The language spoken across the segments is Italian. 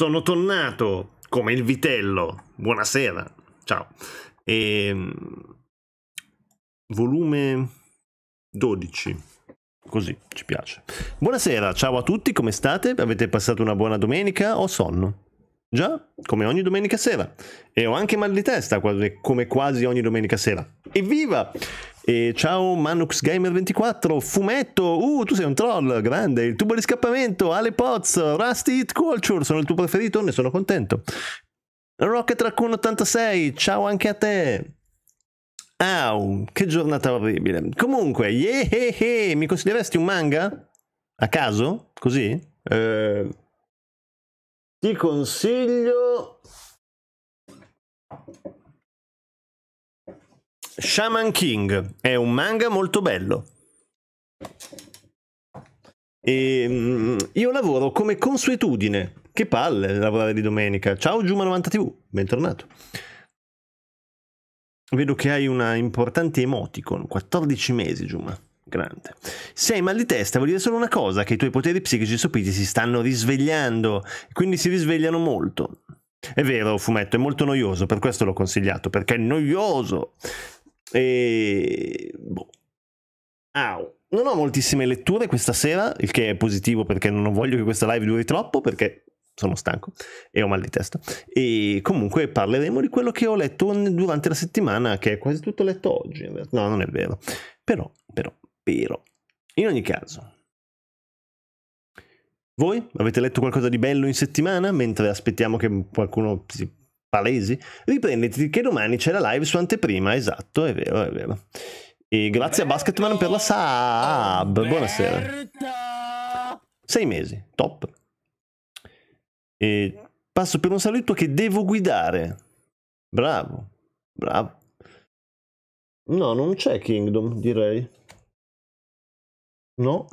Sono tornato come il vitello. Buonasera. Ciao. E... Ehm, volume 12. Così ci piace. Buonasera, ciao a tutti, come state? Avete passato una buona domenica o sonno? Già, come ogni domenica sera. E ho anche mal di testa, come quasi ogni domenica sera. Evviva! E ciao Manux Gamer 24, Fumetto, uh tu sei un troll, grande, il tubo di scappamento, Ale Poz, Rusty Hit Culture, sono il tuo preferito, ne sono contento. Rocket Raccoon 86, ciao anche a te. Au, che giornata orribile. Comunque, yehehe, mi consiglieresti un manga? A caso? Così? Eh, ti consiglio Shaman King è un manga molto bello. E ehm, io lavoro come consuetudine. Che palle lavorare di domenica. Ciao Giuma90TV, bentornato. Vedo che hai una importante emoticon, 14 mesi Giuma. Grande. Se hai mal di testa vuol dire solo una cosa, che i tuoi poteri psichici sopiti si stanno risvegliando, quindi si risvegliano molto. È vero, fumetto, è molto noioso, per questo l'ho consigliato, perché è noioso. E... Boh. Au. Non ho moltissime letture questa sera, il che è positivo perché non voglio che questa live duri troppo perché sono stanco e ho mal di testa. E comunque parleremo di quello che ho letto durante la settimana, che è quasi tutto letto oggi. No, non è vero. Però, però, però. In ogni caso, voi avete letto qualcosa di bello in settimana mentre aspettiamo che qualcuno si palesi, riprenditi che domani c'è la live su anteprima, esatto, è vero, è vero. E grazie a Basketman per la sub, buonasera. Sei mesi, top. E passo per un saluto che devo guidare. Bravo, bravo. No, non c'è Kingdom, direi. No.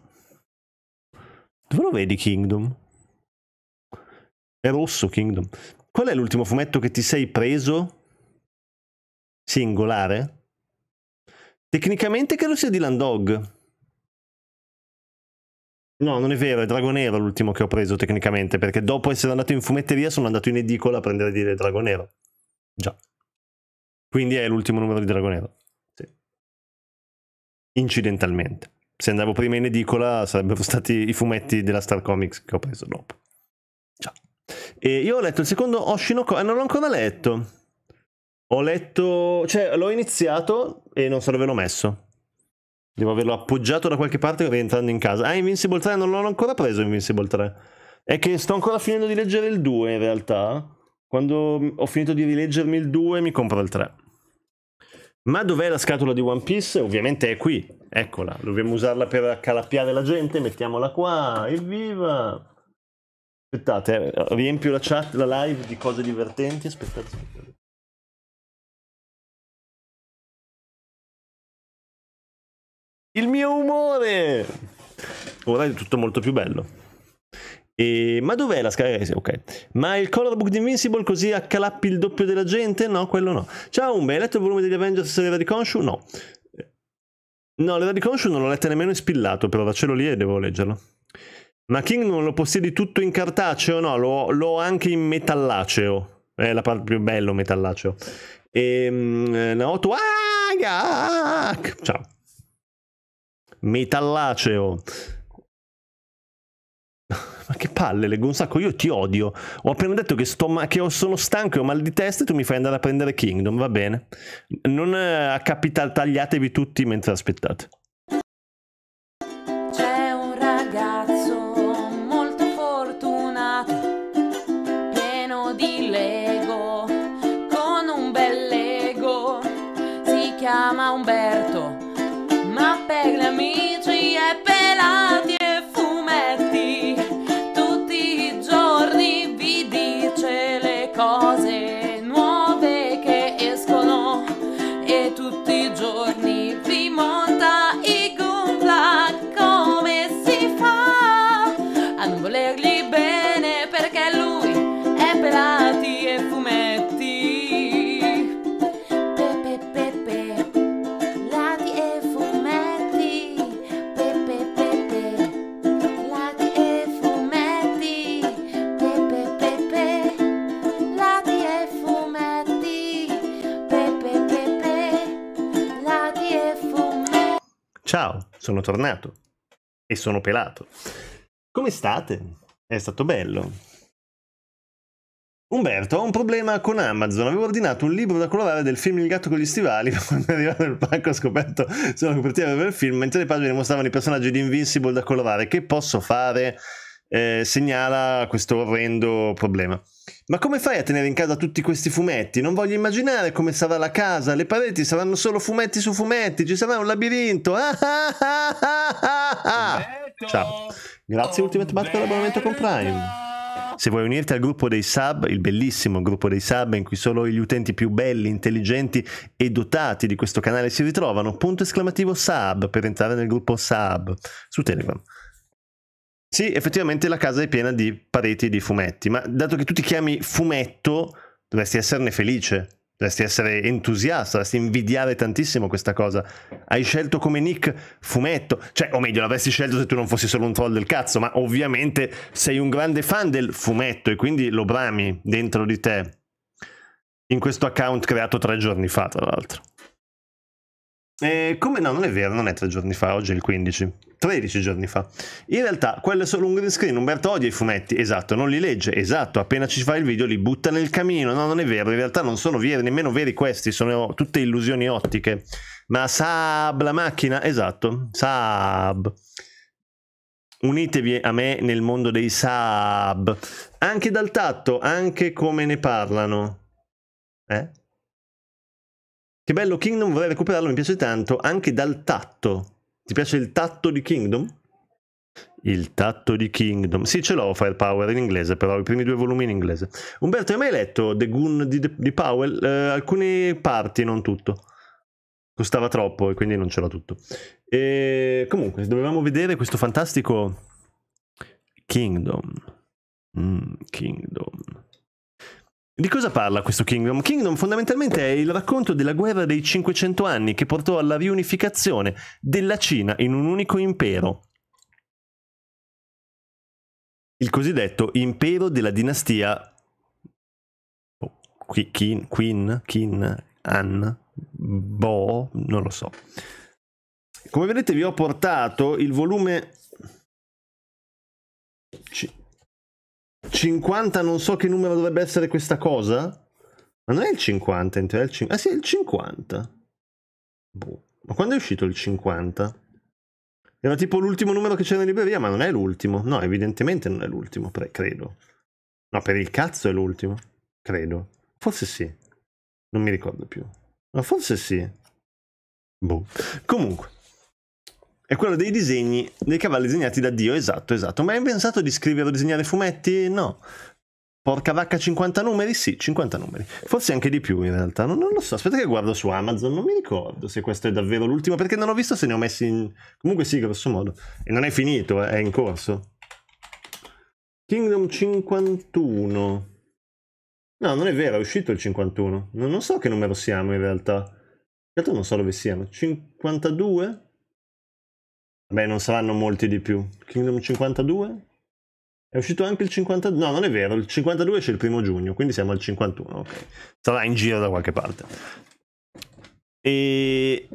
Dove lo vedi Kingdom? È rosso Kingdom. Qual è l'ultimo fumetto che ti sei preso? Singolare? Tecnicamente credo sia di Landog. No, non è vero, è Dragonero l'ultimo che ho preso tecnicamente, perché dopo essere andato in fumetteria sono andato in edicola a prendere dire Dragonero. Già. Quindi è l'ultimo numero di Dragonero. Sì. Incidentalmente. Se andavo prima in edicola sarebbero stati i fumetti della Star Comics che ho preso dopo. E io ho letto il secondo Oshinoko, e eh, non l'ho ancora letto. Ho letto, cioè l'ho iniziato e non so dove l'ho messo. Devo averlo appoggiato da qualche parte rientrando in casa. Ah, Invincible 3 non l'ho ancora preso Invincible 3. È che sto ancora finendo di leggere il 2 in realtà. Quando ho finito di rileggermi il 2 mi compro il 3. Ma dov'è la scatola di One Piece? Ovviamente è qui. Eccola. Dobbiamo usarla per accalappiare la gente. Mettiamola qua. Evviva! Aspettate, eh, riempio la chat, la live di cose divertenti. Aspettate, aspettate. Il mio umore! Ora è tutto molto più bello. E... Ma dov'è la scala? Ok. Ma il color di Invincible così accalappi il doppio della gente? No, quello no. Ciao, un hai letto il volume degli Avengers l'era di Conshu? No. No, l'era di Conshu non l'ho letta nemmeno in spillato, però ce l'ho lì e devo leggerlo. Ma King non lo possiedi tutto in cartaceo? No, l'ho, ho anche in metallaceo. È la parte più bella metallaceo. E um, Naoto... Ah, ciao. Metallaceo. Ma che palle, leggo un sacco, io ti odio. Ho appena detto che, sto, che sono stanco e ho mal di testa e tu mi fai andare a prendere Kingdom, va bene? Non eh, a capital tagliatevi tutti mentre aspettate. sono tornato e sono pelato. Come state? È stato bello. Umberto, ho un problema con Amazon. Avevo ordinato un libro da colorare del film Il gatto con gli stivali. Ma quando è arrivato il pacco ho scoperto solo la copertina del film, mentre le pagine mostravano i personaggi di Invincible da colorare. Che posso fare? Eh, segnala questo orrendo problema. Ma come fai a tenere in casa tutti questi fumetti? Non voglio immaginare come sarà la casa, le pareti saranno solo fumetti su fumetti, ci sarà un labirinto. Ah ah ah, ah, ah, ah. Ciao. Grazie Ultimate Mat per l'abbonamento con Prime. Se vuoi unirti al gruppo dei sub, il bellissimo gruppo dei sub in cui solo gli utenti più belli, intelligenti e dotati di questo canale si ritrovano, punto esclamativo sub per entrare nel gruppo sub su Telegram. Sì, effettivamente la casa è piena di pareti di fumetti, ma dato che tu ti chiami fumetto, dovresti esserne felice, dovresti essere entusiasta, dovresti invidiare tantissimo questa cosa. Hai scelto come nick fumetto, cioè, o meglio, l'avresti scelto se tu non fossi solo un troll del cazzo, ma ovviamente sei un grande fan del fumetto e quindi lo brami dentro di te. In questo account creato tre giorni fa, tra l'altro. Eh, come no, non è vero, non è tre giorni fa, oggi è il 15, 13 giorni fa. In realtà, quello è solo un green screen, Umberto odia i fumetti, esatto, non li legge, esatto, appena ci fa il video li butta nel camino, no, non è vero, in realtà non sono veri, nemmeno veri questi, sono tutte illusioni ottiche. Ma Saab, la macchina, esatto, Saab. Unitevi a me nel mondo dei Saab. Anche dal tatto, anche come ne parlano. Eh? Che bello, Kingdom vorrei recuperarlo, mi piace tanto, anche dal tatto. Ti piace il tatto di Kingdom? Il tatto di Kingdom. Sì, ce l'ho Firepower in inglese, però i primi due volumi in inglese. Umberto, hai mai letto The Goon di, di Powell? Eh, alcune parti, non tutto. Costava troppo e quindi non ce l'ho tutto. E comunque, dovevamo vedere questo fantastico Kingdom. Mm, Kingdom. Di cosa parla questo Kingdom? Kingdom fondamentalmente è il racconto della guerra dei 500 anni che portò alla riunificazione della Cina in un unico impero. Il cosiddetto impero della dinastia oh, Qin, Qin, Qin, An, Bo, non lo so. Come vedete vi ho portato il volume... 50 non so che numero dovrebbe essere questa cosa. Ma non è il 50, in teoria è il 50. Ah sì, è il 50. Boh. Ma quando è uscito il 50? Era tipo l'ultimo numero che c'era in libreria, ma non è l'ultimo. No, evidentemente non è l'ultimo, pre- credo. No, per il cazzo è l'ultimo. Credo. Forse sì. Non mi ricordo più. Ma forse sì. Boh. Comunque è quello dei disegni dei cavalli disegnati da Dio, esatto, esatto. Ma hai pensato di scrivere o disegnare fumetti? No. Porca vacca 50 numeri? Sì, 50 numeri. Forse anche di più in realtà, non, non, lo so. Aspetta che guardo su Amazon, non mi ricordo se questo è davvero l'ultimo, perché non ho visto se ne ho messi in... Comunque sì, grosso modo. E non è finito, eh, è in corso. Kingdom 51. No, non è vero, è uscito il 51. Non, non so che numero siamo in realtà. In realtà non so dove siamo. 52? Beh, non saranno molti di più. Kingdom 52? È uscito anche il 52? No, non è vero, il 52 c'è il primo giugno, quindi siamo al 51, ok. Sarà in giro da qualche parte. E...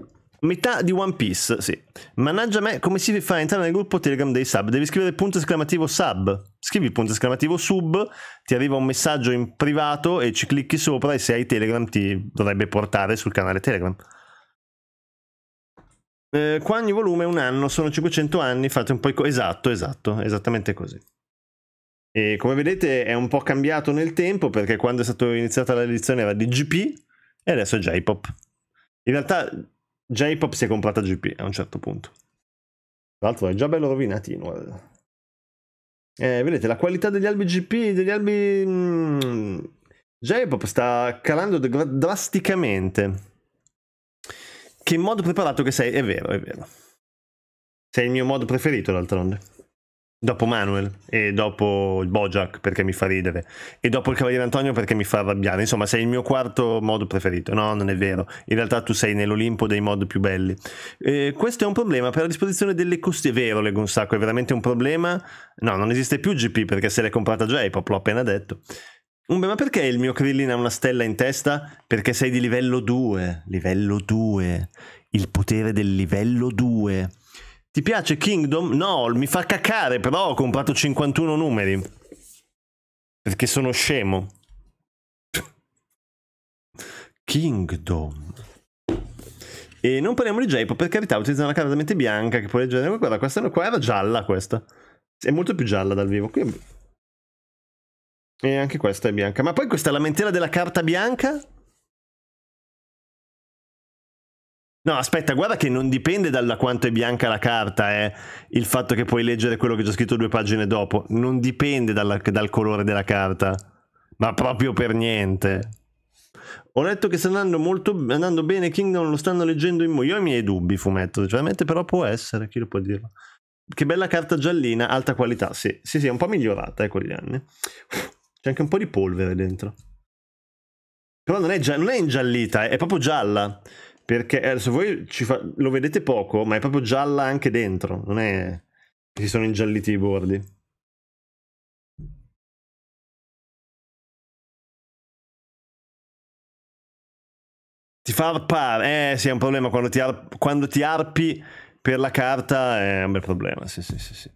Metà di One Piece, sì. Mannaggia me, come si fa a entrare nel gruppo Telegram dei sub? Devi scrivere punto esclamativo sub. Scrivi punto esclamativo sub, ti arriva un messaggio in privato e ci clicchi sopra e se hai Telegram ti dovrebbe portare sul canale Telegram. Eh, qua ogni volume è un anno, sono 500 anni, fate un po' co- esatto, esatto, esattamente così. E come vedete è un po' cambiato nel tempo perché quando è stata iniziata la edizione era di GP e adesso è J-Pop. In realtà J-Pop si è comprata GP a un certo punto. Tra l'altro è già bello rovinatino. Eh, vedete, la qualità degli albi GP, degli albi... Mm, J-Pop sta calando dr- drasticamente. Che modo preparato che sei, è vero, è vero. Sei il mio modo preferito d'altronde. Dopo Manuel e dopo il Bojack perché mi fa ridere e dopo il Cavaliere Antonio perché mi fa arrabbiare. Insomma, sei il mio quarto modo preferito. No, non è vero. In realtà tu sei nell'Olimpo dei mod più belli. Eh, questo è un problema per la disposizione delle coste. È vero, un sacco, è veramente un problema. No, non esiste più GP perché se l'è comprata già, l'ho appena detto. Umbe, ma perché il mio Krillin ha una stella in testa? Perché sei di livello 2. Livello 2. Il potere del livello 2. Ti piace Kingdom? No, mi fa caccare, però ho comprato 51 numeri. Perché sono scemo. Kingdom. E non parliamo di J-Pop, per carità, utilizza una carta mente bianca che può leggere... Guarda, questa, qua era gialla, questa. È molto più gialla dal vivo. Qui e anche questa è bianca. Ma poi questa lamentela della carta bianca? No, aspetta, guarda che non dipende da quanto è bianca la carta, eh, il fatto che puoi leggere quello che c'è scritto due pagine dopo. Non dipende dalla, dal colore della carta, ma proprio per niente. Ho letto che sta andando molto andando bene Kingdom, lo stanno leggendo in mo. Io ho i miei dubbi, fumetto, sinceramente, però può essere, chi lo può dirlo. Che bella carta giallina, alta qualità, sì, sì, sì, è un po' migliorata eh, con gli anni. C'è anche un po' di polvere dentro. Però non è, gia- non è ingiallita, è, proprio gialla. Perché adesso eh, voi fa- lo vedete poco, ma è proprio gialla anche dentro. Non è che si sono ingialliti i bordi. Ti fa arpare, eh sì, è un problema quando ti, ar- quando ti arpi per la carta è un bel problema, sì sì sì sì.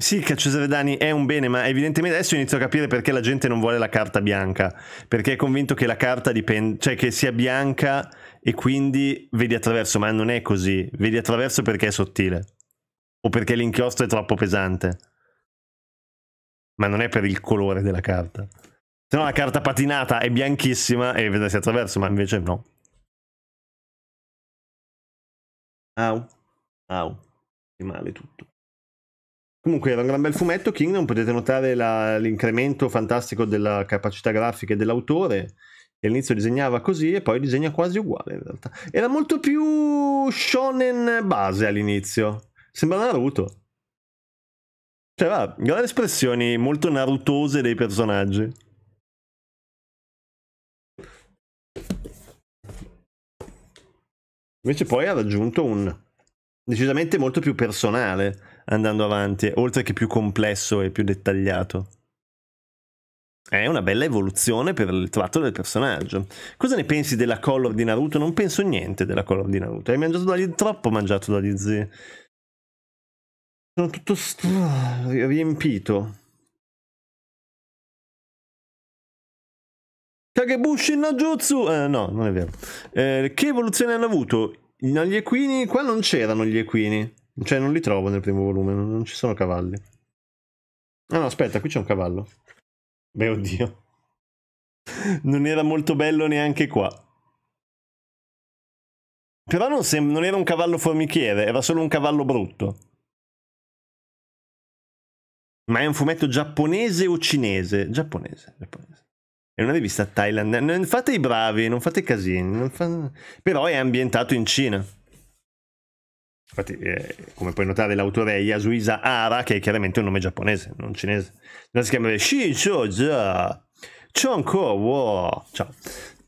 Sì, il Cacciosare Dani è un bene, ma evidentemente adesso inizio a capire perché la gente non vuole la carta bianca. Perché è convinto che la carta dipende, cioè che sia bianca e quindi vedi attraverso, ma non è così. Vedi attraverso perché è sottile. O perché l'inchiostro è troppo pesante. Ma non è per il colore della carta. Se no la carta patinata è bianchissima e vedresti attraverso, ma invece no. Au. Au. Che male tutto. Comunque era un gran bel fumetto, Kingdom, potete notare la, l'incremento fantastico della capacità grafica dell'autore, all'inizio disegnava così e poi disegna quasi uguale in realtà. Era molto più shonen base all'inizio, sembra Naruto. Cioè va, grandi espressioni molto narutose dei personaggi. Invece poi ha raggiunto un decisamente molto più personale andando avanti, oltre che più complesso e più dettagliato. È una bella evoluzione per il tratto del personaggio. Cosa ne pensi della color di Naruto? Non penso niente della color di Naruto. Hai mangiato dagli... troppo mangiato dagli zii. Sono tutto st... riempito. Kagebushi Nojutsu? Eh, no, non è vero. Eh, che evoluzione hanno avuto? gli equini? Qua non c'erano gli equini. Cioè, non li trovo nel primo volume, non ci sono cavalli. Ah no, aspetta, qui c'è un cavallo. Beh, oddio. Non era molto bello neanche qua. Però non, sem- non era un cavallo formichiere, era solo un cavallo brutto. Ma è un fumetto giapponese o cinese? Giapponese, giapponese. È una rivista thailandese. Non fate i bravi, non fate casini. Non fa... Però è ambientato in Cina. Infatti, eh, come puoi notare, l'autore è Yasuisa Ara, che è chiaramente un nome giapponese, non cinese. Non si chiama Shinsoja Chonko Wo. Ciao.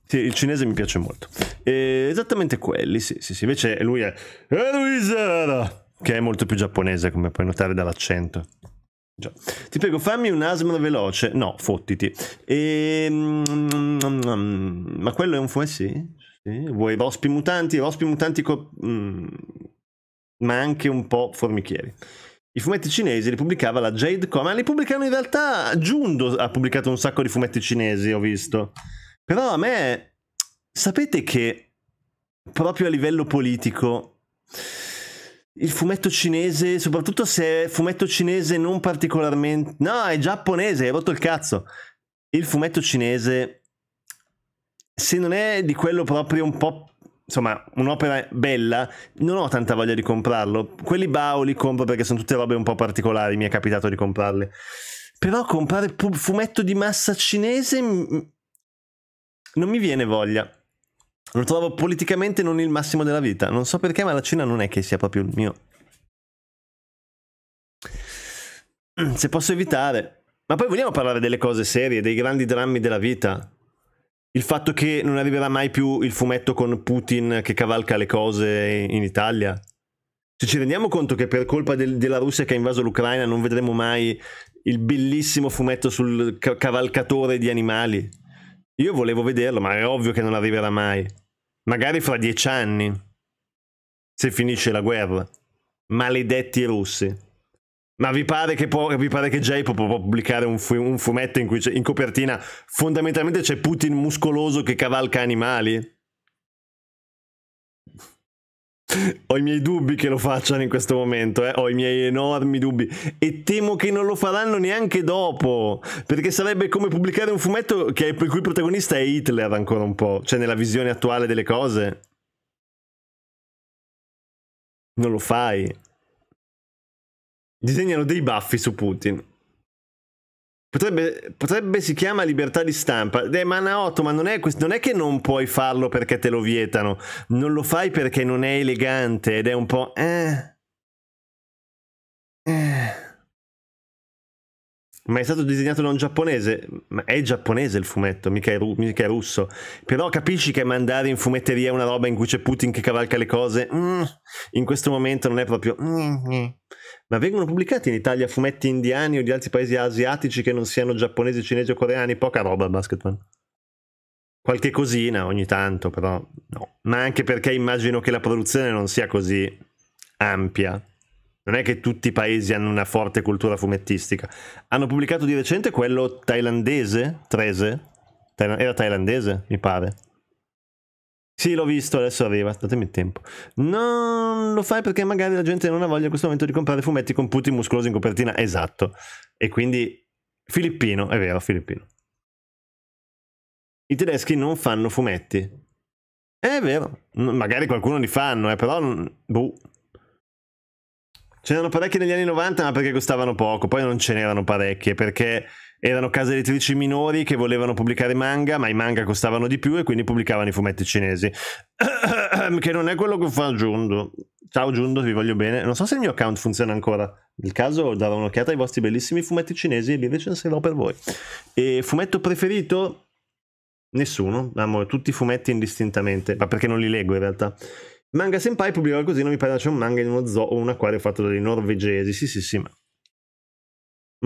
Sì, il cinese mi piace molto. Eh, esattamente quelli, sì, sì, sì. Invece lui è Yasuisa Ara, che è molto più giapponese, come puoi notare dall'accento. Già. Ti prego, fammi un asmr veloce. No, fottiti. E... Ehm, ma quello è un fuoco? Sì? sì. Vuoi rospi mutanti? Rospi mutanti co... Mm ma anche un po' formichieri. I fumetti cinesi li pubblicava la Jade Comics, ma li pubblicano in realtà Giundo ha pubblicato un sacco di fumetti cinesi, ho visto. Però a me sapete che proprio a livello politico il fumetto cinese, soprattutto se è fumetto cinese non particolarmente No, è giapponese, hai rotto il cazzo. Il fumetto cinese se non è di quello proprio un po' insomma, un'opera bella, non ho tanta voglia di comprarlo. Quelli Bao li compro perché sono tutte robe un po' particolari, mi è capitato di comprarle. Però comprare pu- fumetto di massa cinese m- non mi viene voglia. Lo trovo politicamente non il massimo della vita. Non so perché, ma la Cina non è che sia proprio il mio. Se posso evitare. Ma poi vogliamo parlare delle cose serie, dei grandi drammi della vita il fatto che non arriverà mai più il fumetto con Putin che cavalca le cose in Italia. Se ci rendiamo conto che per colpa del, della Russia che ha invaso l'Ucraina non vedremo mai il bellissimo fumetto sul cavalcatore di animali. Io volevo vederlo, ma è ovvio che non arriverà mai. Magari fra dieci anni, se finisce la guerra. Maledetti russi. Ma vi pare che, può, vi pare che J-Pop può pubblicare un, fu- un fumetto in cui in copertina fondamentalmente c'è Putin muscoloso che cavalca animali? Ho i miei dubbi che lo facciano in questo momento, eh? ho i miei enormi dubbi e temo che non lo faranno neanche dopo, perché sarebbe come pubblicare un fumetto che, il cui protagonista è Hitler ancora un po', cioè nella visione attuale delle cose. Non lo fai disegnano dei baffi su Putin. Potrebbe, potrebbe si chiama libertà di stampa. Eh, ma Naoto, ma non è, non è, che non puoi farlo perché te lo vietano. Non lo fai perché non è elegante ed è un po'... Eh. Eh ma è stato disegnato da un giapponese. Ma è giapponese il fumetto, mica è, ru- mica è, russo. Però capisci che mandare in fumetteria una roba in cui c'è Putin che cavalca le cose, mm, in questo momento non è proprio. Mm, mm. Ma vengono pubblicati in Italia fumetti indiani o di altri paesi asiatici che non siano giapponesi, cinesi o coreani? Poca roba, basketball Qualche cosina ogni tanto, però no. Ma anche perché immagino che la produzione non sia così ampia non è che tutti i paesi hanno una forte cultura fumettistica. Hanno pubblicato di recente quello thailandese, Trese, era thailandese, mi pare. Sì, l'ho visto, adesso arriva, datemi tempo. Non lo fai perché magari la gente non ha voglia in questo momento di comprare fumetti con putti muscolosi in copertina, esatto. E quindi filippino, è vero, filippino. I tedeschi non fanno fumetti. È vero, magari qualcuno li fanno, eh, però... Boh. Ce n'erano parecchie negli anni 90, ma perché costavano poco, poi non ce n'erano parecchie perché erano case editrici minori che volevano pubblicare manga, ma i manga costavano di più e quindi pubblicavano i fumetti cinesi. che non è quello che fa Giundo. Ciao Giundo, vi voglio bene. Non so se il mio account funziona ancora. Nel caso darò un'occhiata ai vostri bellissimi fumetti cinesi e li recenserò per voi. E fumetto preferito? Nessuno, amo tutti i fumetti indistintamente, ma perché non li leggo in realtà. Manga Senpai pubblica così, non mi pare c'è un manga in uno zoo o un acquario fatto dai norvegesi, sì sì sì, ma...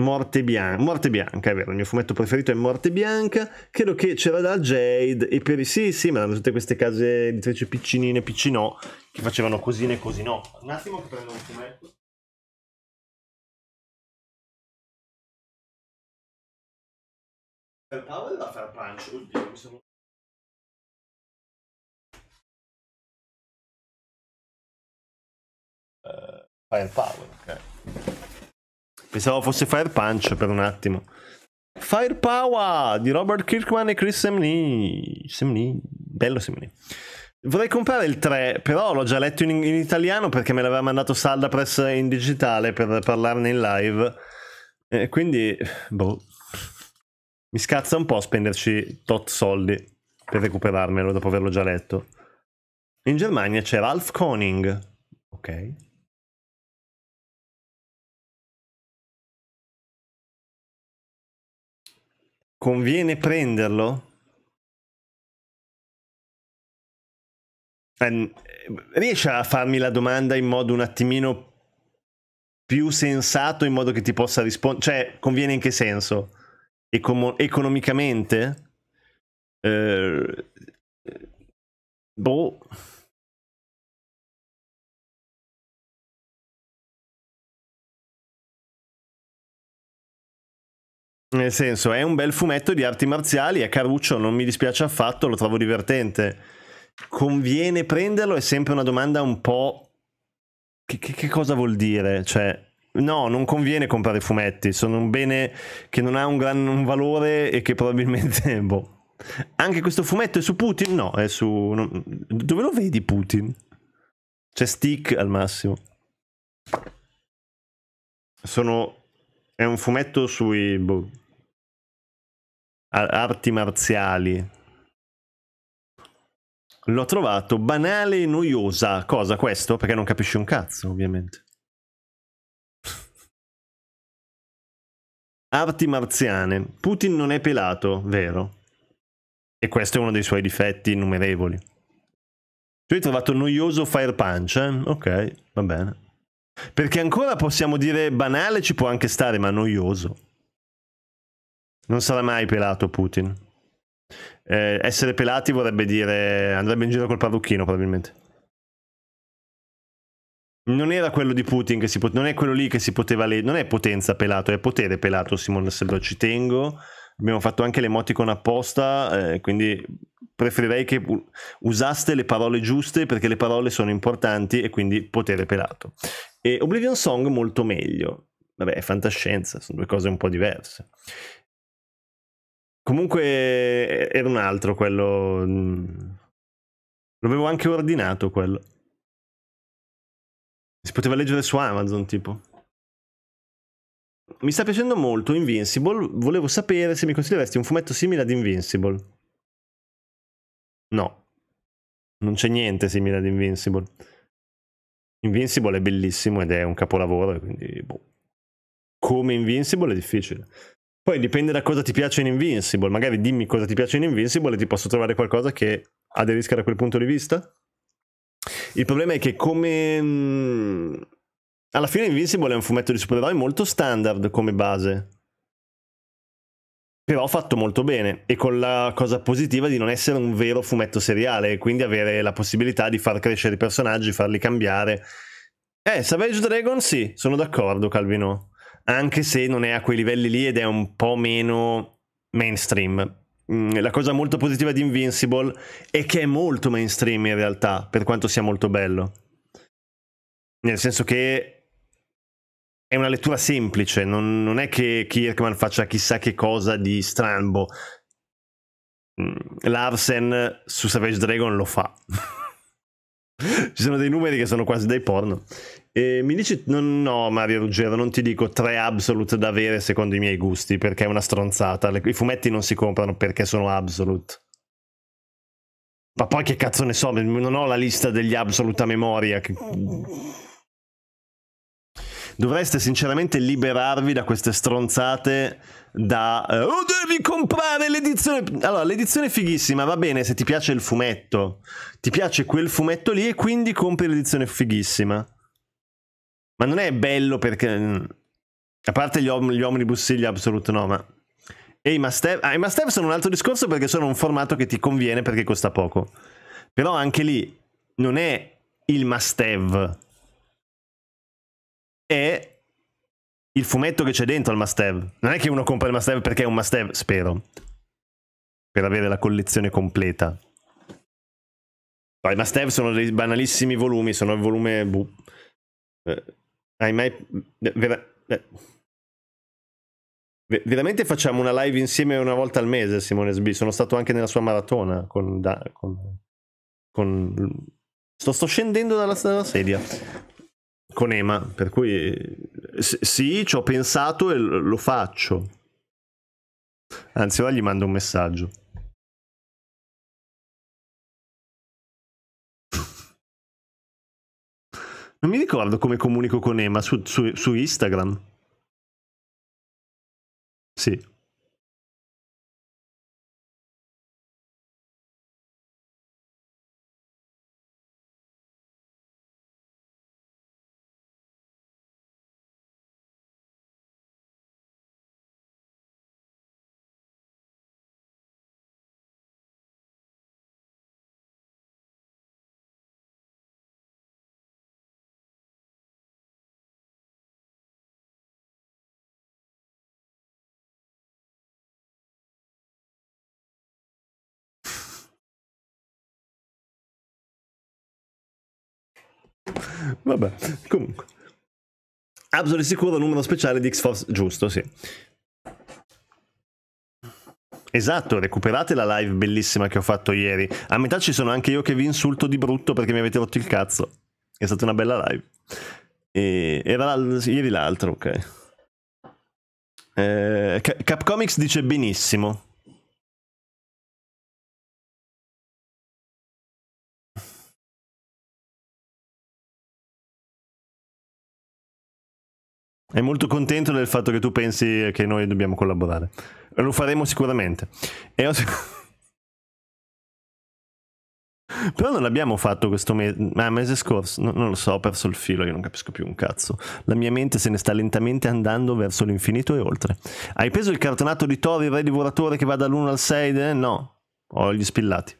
Morte Bianca, Morte Bianca, è vero, il mio fumetto preferito è Morte Bianca, credo che c'era da Jade e per i sì sì, ma erano tutte queste case editrici piccinine, piccinò, che facevano cosine e così no. Un attimo che prendo un fumetto. Per Paolo o da Fair Punch? Oddio, mi sono... eh, Firepower. Okay. Pensavo fosse Fire Punch per un attimo. Firepower di Robert Kirkman e Chris Semney. Semney, bello Semney. Vorrei comprare il 3, però l'ho già letto in, in italiano perché me l'aveva mandato Salda Press in digitale per parlarne in live. E quindi, boh, mi scazza un po' spenderci tot soldi per recuperarmelo dopo averlo già letto. In Germania c'è Ralph Koning. Ok. Conviene prenderlo? Eh, eh, riesci a farmi la domanda in modo un attimino più sensato, in modo che ti possa rispondere? Cioè, conviene in che senso? Ecom- economicamente? Eh, boh. Nel senso, è un bel fumetto di arti marziali, è caruccio, non mi dispiace affatto, lo trovo divertente. Conviene prenderlo? È sempre una domanda un po'... Che, che, che cosa vuol dire? Cioè, no, non conviene comprare fumetti, sono un bene che non ha un gran un valore e che probabilmente... Boh. Anche questo fumetto è su Putin? No, è su... Non... Dove lo vedi Putin? C'è Stick al massimo. Sono è un fumetto sui boh, arti marziali. L'ho trovato banale e noiosa. Cosa questo? Perché non capisci un cazzo, ovviamente. Arti marziane. Putin non è pelato, vero? E questo è uno dei suoi difetti innumerevoli. Tu hai trovato noioso Fire Punch, eh? Ok, va bene. Perché ancora possiamo dire banale ci può anche stare, ma noioso. Non sarà mai pelato Putin. Eh, essere pelati vorrebbe dire andrebbe in giro col parrucchino probabilmente. Non era quello di Putin che si poteva, non è quello lì che si poteva leggere, non è potenza pelato, è potere pelato Simone Selva, ci tengo. Abbiamo fatto anche le l'emoticon apposta, eh, quindi preferirei che usaste le parole giuste perché le parole sono importanti e quindi potere pelato. E Oblivion Song molto meglio. Vabbè, è fantascienza, sono due cose un po' diverse. Comunque eh, era un altro quello... Mm, l'avevo anche ordinato quello. Si poteva leggere su Amazon, tipo. Mi sta piacendo molto Invincible, volevo sapere se mi consiglieresti un fumetto simile ad Invincible. No. Non c'è niente simile ad Invincible. Invincible è bellissimo ed è un capolavoro, quindi boh. come Invincible è difficile. Poi dipende da cosa ti piace in Invincible, magari dimmi cosa ti piace in Invincible e ti posso trovare qualcosa che aderisca da quel punto di vista. Il problema è che come... Mhmm, alla fine Invincible è un fumetto di supereroi molto standard come base, però fatto molto bene e con la cosa positiva di non essere un vero fumetto seriale e quindi avere la possibilità di far crescere i personaggi, farli cambiare. Eh, Savage Dragon sì, sono d'accordo Calvino, anche se non è a quei livelli lì ed è un po' meno mainstream. Mm, la cosa molto positiva di Invincible è che è molto mainstream in realtà, per quanto sia molto bello. Nel senso che è una lettura semplice, non, non è che Kirkman faccia chissà che cosa di strambo. Mm, Larsen su Savage Dragon lo fa. Ci sono dei numeri che sono quasi dei porno. E mi dici, no, no, Mario Ruggero, non ti dico tre absolute da avere secondo i miei gusti, perché è una stronzata. Le, I fumetti non si comprano perché sono absolute. Ma poi che cazzo ne so, non ho la lista degli absolute a memoria. Che dovreste sinceramente liberarvi da queste stronzate da eh, oh devi comprare l'edizione allora l'edizione è fighissima va bene se ti piace il fumetto ti piace quel fumetto lì e quindi compri l'edizione fighissima ma non è bello perché mm, a parte gli, om- gli omnibus sì gli absolute no ma e i must have- ah, i must have sono un altro discorso perché sono un formato che ti conviene perché costa poco però anche lì non è il must have è il fumetto che c'è dentro al must have. Non è che uno compra il must have perché è un must have, spero, per avere la collezione completa. Poi, I must have sono dei banalissimi volumi, sono il volume... Buh. Eh, hai mai... Eh, vera... Eh. Veramente facciamo una live insieme una volta al mese, Simone Sbi. Sono stato anche nella sua maratona con... Da, con, con... Sto, sto scendendo dalla, dalla sedia con Ema, per cui sì, ci ho pensato e lo faccio. Anzi, ora gli mando un messaggio. Non mi ricordo come comunico con Ema su, su, su Instagram. Sì. Vabbè, comunque. Absol è sicuro numero speciale di X-Force, giusto, sì. Esatto, recuperate la live bellissima che ho fatto ieri. A metà ci sono anche io che vi insulto di brutto perché mi avete rotto il cazzo. È stata una bella live. E era ieri l'altro, ok. Eh, Capcomics dice benissimo. è molto contento del fatto che tu pensi che noi dobbiamo collaborare. Lo faremo sicuramente. Ho... Però non l'abbiamo fatto questo mese, ah, mese scorso, no, non lo so, ho perso il filo, io non capisco più un cazzo. La mia mente se ne sta lentamente andando verso l'infinito e oltre. Hai preso il cartonato di Tori, il re divoratore che va dall'1 al 6? Eh? No, ho gli spillati.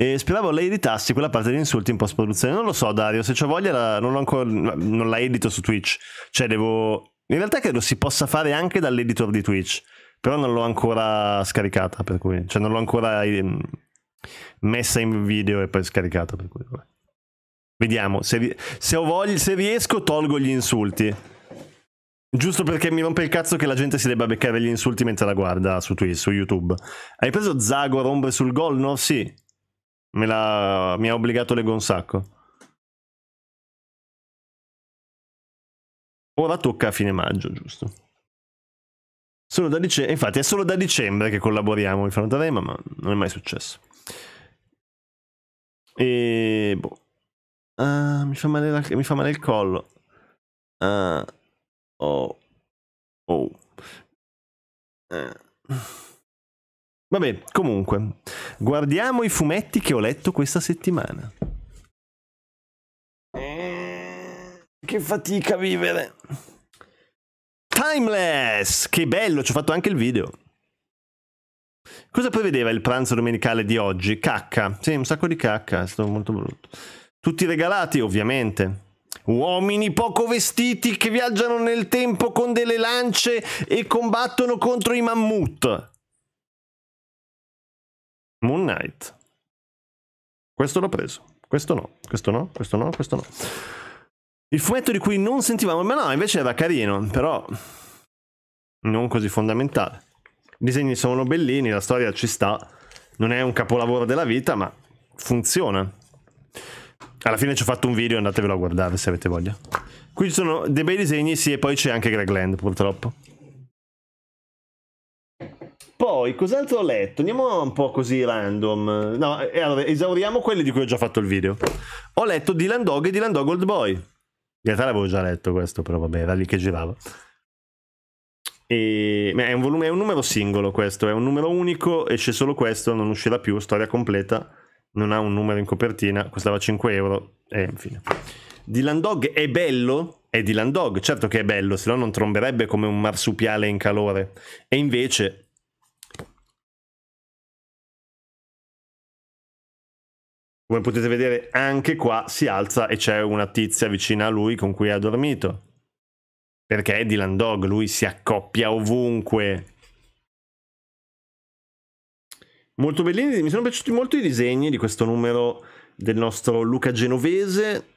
E speravo lei editassi quella parte di insulti in post-produzione. Non lo so, Dario, se c'ho voglia, la, non, ancora, non, la edito su Twitch. Cioè, devo. In realtà credo si possa fare anche dall'editor di Twitch. Però non l'ho ancora scaricata, per cui. Cioè, non l'ho ancora ehm, messa in video e poi scaricata, per cui. Vabbè. Vediamo. Se, se, voglia, se riesco, tolgo gli insulti. Giusto perché mi rompe il cazzo che la gente si debba beccare gli insulti mentre la guarda su Twitch, su YouTube. Hai preso Zago rompe sul gol? No, sì. Me l'ha... Mi ha obbligato Lego un sacco. Ora tocca a fine maggio, giusto? Solo da dicembre, infatti è solo da dicembre che collaboriamo in fronte a Rema, ma non è mai successo. E boh. Ah, mi, fa la... mi, fa male il collo. Ah, oh. Oh. Eh. Vabbè, comunque, guardiamo i fumetti che ho letto questa settimana. Eh, che fatica a vivere. Timeless! Che bello, ci ho fatto anche il video. Cosa prevedeva il pranzo domenicale di oggi? Cacca. Sì, un sacco di cacca, è stato molto brutto. Tutti regalati, ovviamente. Uomini poco vestiti che viaggiano nel tempo con delle lance e combattono contro i mammut. Moon Knight. Questo l'ho preso. Questo no, questo no, questo no, questo no. Il fumetto di cui non sentivamo, ma no, invece era carino, però non così fondamentale. I disegni sono bellini, la storia ci sta, non è un capolavoro della vita, ma funziona. Alla fine ci ho fatto un video, andatevelo a guardare se avete voglia. Qui ci sono dei bei disegni, sì, e poi c'è anche Greg Land, purtroppo. Poi, cos'altro ho letto? Andiamo un po' così random. No, eh, allora, esauriamo quelli di cui ho già fatto il video. Ho letto Dylan Dog e Dylan Dog Old Boy. In realtà l'avevo già letto questo, però vabbè, era lì che girava. E... È, un volume, è un numero singolo questo, è un numero unico, esce solo questo, non uscirà più, storia completa, non ha un numero in copertina, costava 5 euro e infine. Dylan Dog è bello? È Dylan Dog, certo che è bello, se no non tromberebbe come un marsupiale in calore. E invece Come potete vedere anche qua si alza e c'è una tizia vicina a lui con cui ha dormito. Perché è Dylan Dog, lui si accoppia ovunque. Molto bellini, mi sono piaciuti molto i disegni di questo numero del nostro Luca Genovese.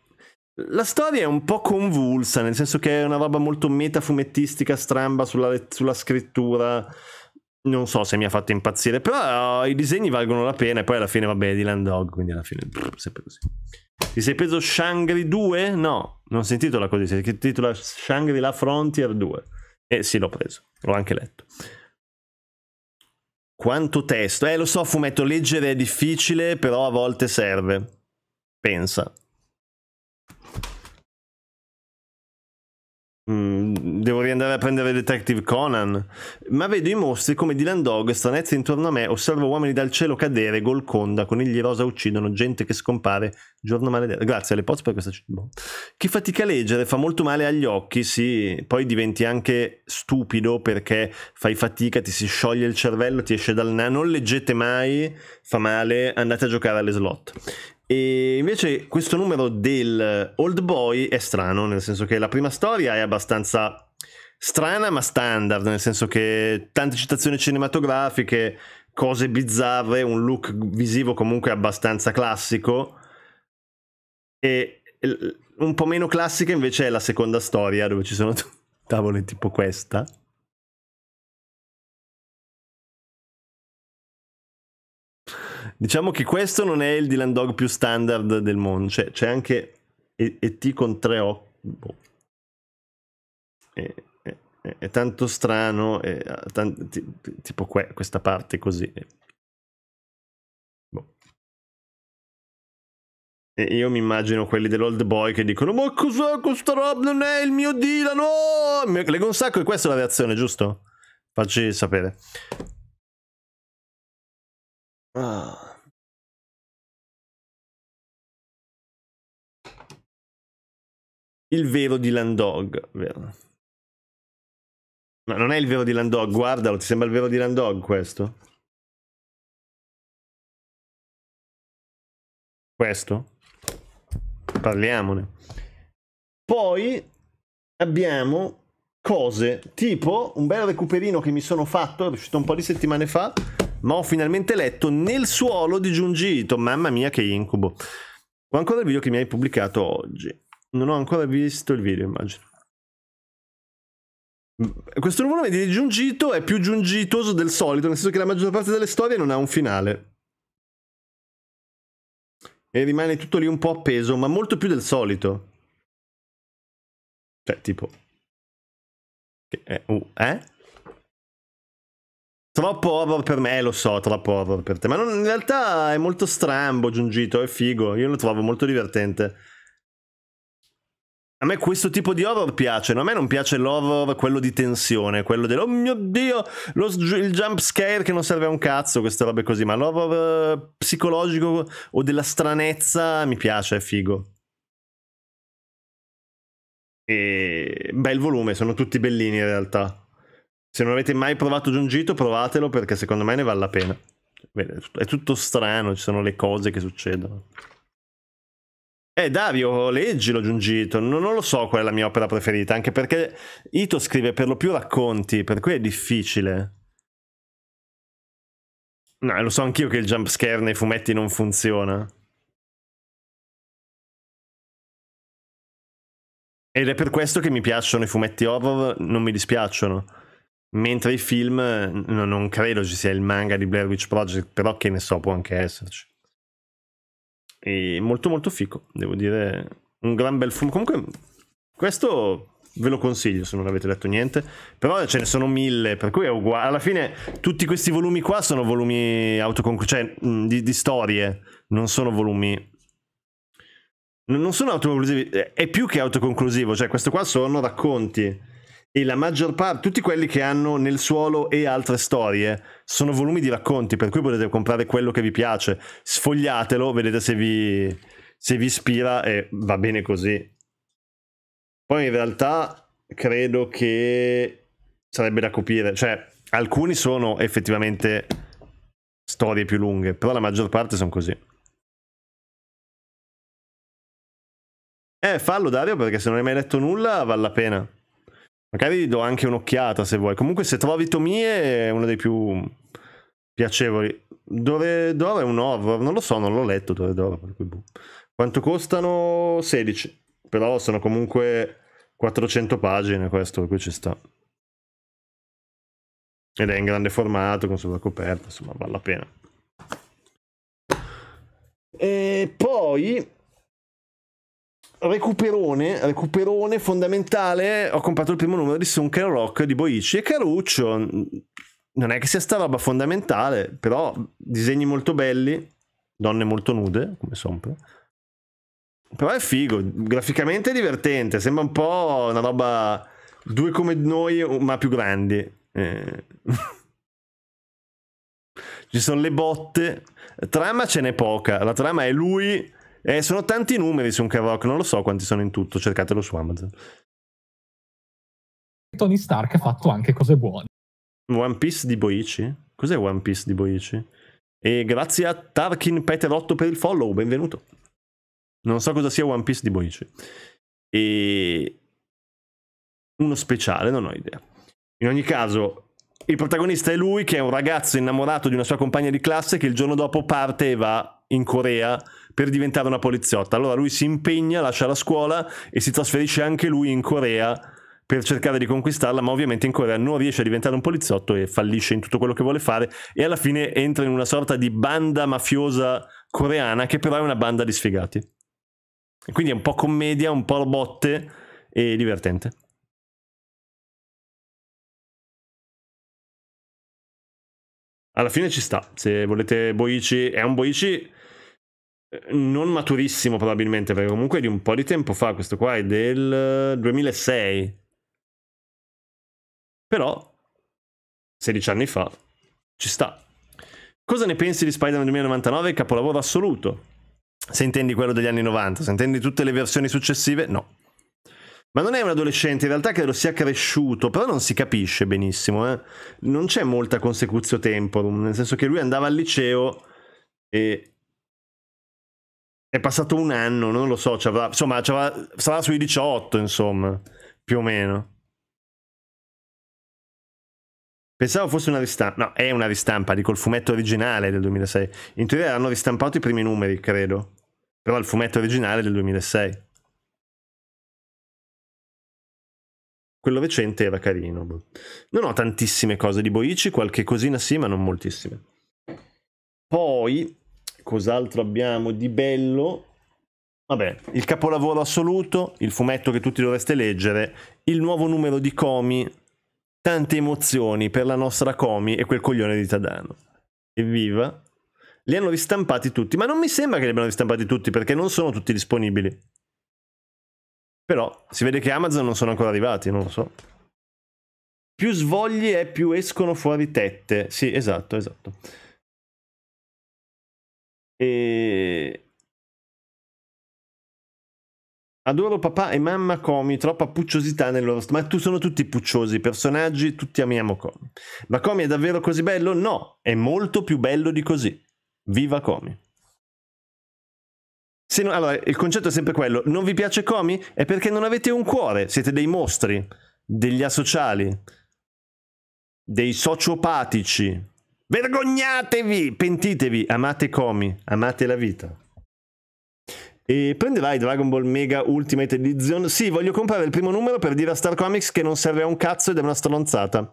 La storia è un po' convulsa, nel senso che è una roba molto metafumettistica, stramba sulla, sulla scrittura non so se mi ha fatto impazzire, però eh, i disegni valgono la pena e poi alla fine vabbè di Land Dog, quindi alla fine brr, sempre così. Ti sei preso Shangri 2? No, non si intitola così, si intitola Shangri-La Frontier 2. Eh sì, l'ho preso, l'ho anche letto. Quanto testo? Eh, lo so, fumetto, leggere è difficile, però a volte serve. Pensa. Mm, devo riandare a prendere Detective Conan. Ma vedo i mostri come Dylan Dog, stranezze intorno a me, osservo uomini dal cielo cadere, Golconda, conigli rosa uccidono, gente che scompare, giorno maledetto. Grazie alle pozze per questa... Boh. Chi fatica a leggere fa molto male agli occhi, sì, poi diventi anche stupido perché fai fatica, ti si scioglie il cervello, ti esce dal nano. Non leggete mai, fa male, andate a giocare alle slot. E invece questo numero del eh, Old Boy è strano, nel senso che la prima storia è abbastanza strana ma standard, nel senso che tante citazioni cinematografiche, cose bizzarre, un look visivo comunque abbastanza classico e un po' meno classica invece è la seconda storia dove ci sono tavole tipo questa Diciamo che questo non è il Dylan Dog più standard del mondo. Cioè, c'è anche ET con tre occhi. Boh. È, è, è, tanto strano. È, tanto, tipo que, questa parte così. Boh. E io mi immagino quelli dell'old boy che dicono: Ma cos'è questa roba? Non è il mio Dylan! Leggo un sacco e questa è la reazione, giusto? Facci sapere. Ah. Il vero di Landog. Vero. Ma non è il vero di Landog, guardalo, ti sembra il vero di Landog questo? Questo? Parliamone. Poi abbiamo cose tipo un bel recuperino che mi sono fatto, è uscito un po' di settimane fa, ma ho finalmente letto Nel suolo di Giungito. Mamma mia che incubo. Ho ancora il video che mi hai pubblicato oggi. Non ho ancora visto il video, immagino. Mm, questo nuovo nome di Giungito è più giungitoso del solito, nel senso che la maggior parte delle storie non ha un finale. E rimane tutto lì un po' appeso, ma molto più del solito. Cioè, tipo... È, uh, eh? Troppo horror per me, lo so, troppo horror per te. Ma non, in realtà è molto strambo Giungito, è figo, io lo trovo molto divertente. A me questo tipo di horror piace, no? a me non piace l'horror, quello di tensione, quello del oh mio dio, lo, il jump scare che non serve a un cazzo, queste robe così, ma l'horror eh, psicologico o della stranezza mi piace, è figo. E bel volume, sono tutti bellini in realtà. Se non avete mai provato Giungito, provatelo perché secondo me ne vale la pena. È tutto strano, ci sono le cose che succedono. Eh, Dario, leggi leggilo Giungito, non, non lo so qual è la mia opera preferita, anche perché Ito scrive per lo più racconti, per cui è difficile. No, lo so anch'io che il jump scare nei fumetti non funziona. Ed è per questo che mi piacciono i fumetti horror, non mi dispiacciono. Mentre i film, no, non credo ci sia il manga di Blair Witch Project, però che ne so, può anche esserci. E molto molto fico, devo dire. Un gran bel fumo. Comunque, questo ve lo consiglio se non avete letto niente. Però ce ne sono mille, per cui è uguale. Alla fine, tutti questi volumi qua sono volumi autoconclusivi, cioè di, di, storie, non sono volumi. Non sono autoconclusivi, è più che autoconclusivo, cioè questo qua sono racconti e la maggior parte, tutti quelli che hanno nel suolo e altre storie, sono volumi di racconti, per cui potete comprare quello che vi piace, sfogliatelo, vedete se vi, se vi ispira e va bene così. Poi in realtà credo che sarebbe da capire, cioè alcuni sono effettivamente storie più lunghe, però la maggior parte sono così. Eh, fallo Dario perché se non hai mai letto nulla vale la pena. Magari do anche un'occhiata se vuoi. Comunque, se trovi Tomie è uno dei più piacevoli. Dove, d'oro è un horror, non lo so, non l'ho letto Dove d'oro. Boh. Quanto costano? 16. Però sono comunque 400 pagine questo, qui ci sta. Ed è in grande formato, con coperta. insomma, vale la pena. E poi recuperone, recuperone fondamentale, ho comprato il primo numero di Sunken Rock di Boichi e Caruccio. Non è che sia sta roba fondamentale, però disegni molto belli, donne molto nude, come sempre. Però è figo, graficamente è divertente, sembra un po' una roba due come noi, ma più grandi. Eh. Ci sono le botte, trama ce n'è poca, la trama è lui eh, sono tanti numeri su un Cavrock, non lo so quanti sono in tutto, cercatelo su Amazon. Tony Stark ha fatto anche cose buone. One Piece di Boichi? Cos'è One Piece di Boichi? E grazie a Tarkin Peterotto per il follow, benvenuto. Non so cosa sia One Piece di Boichi. E uno speciale, non ho idea. In ogni caso, il protagonista è lui che è un ragazzo innamorato di una sua compagna di classe che il giorno dopo parte e va in Corea per diventare una poliziotta. Allora lui si impegna, lascia la scuola e si trasferisce anche lui in Corea per cercare di conquistarla, ma ovviamente in Corea non riesce a diventare un poliziotto e fallisce in tutto quello che vuole fare e alla fine entra in una sorta di banda mafiosa coreana che però è una banda di sfigati. E Quindi è un po' commedia, un po' botte e divertente. Alla fine ci sta, se volete Boichi, è un Boichi Ehm, non maturissimo probabilmente, perché comunque è di un po' di tempo fa, questo qua è del 2006. Eh, però, 16 anni fa, ci sta. Cosa ne pensi di Spider-Man 2099, capolavoro assoluto? Se intendi quello degli anni 90, se intendi tutte le versioni successive, no. Ma non è un adolescente, in realtà credo sia cresciuto, però non si capisce benissimo. Eh? Non c'è molta consecuzio temporum, nel senso che lui andava al liceo e è passato un anno, non lo so, insomma, sarà sui 18, insomma, più o meno. Pensavo fosse una ristampa, no, è una ristampa, dico il fumetto originale del 2006. In teoria hanno ristampato i primi numeri, credo, però il fumetto originale del 2006. Quello recente era carino. Boh. Non ho tantissime cose di Boici, qualche cosina sì, ma non moltissime. Poi Cos'altro abbiamo di bello? Vabbè, il capolavoro assoluto, il fumetto che tutti dovreste leggere, il nuovo numero di Comi, tante emozioni per la nostra Comi e quel coglione di Tadano. Evviva! Li hanno ristampati tutti, ma non mi sembra che li abbiano ristampati tutti perché non sono tutti disponibili. Però si vede che Amazon non sono ancora arrivati, non lo so. Più svogli e più escono fuori tette. Sì, esatto, esatto. E... Adoro papà e mamma Comi, troppa pucciosità nel loro... Ma tu sono tutti pucciosi, personaggi, tutti amiamo Comi. Ma Comi è davvero così bello? No, è molto più bello di così. Viva Comi. se No, allora, il concetto è sempre quello. Non vi piace Comi? È perché non avete un cuore, siete dei mostri, degli asociali, dei sociopatici. Vergognatevi, pentitevi, amate Komi, amate la vita. E vai Dragon Ball Mega Ultimate Edition? Sì, voglio comprare il primo numero per dire a Star Comics che non serve a un cazzo ed è una stronzata.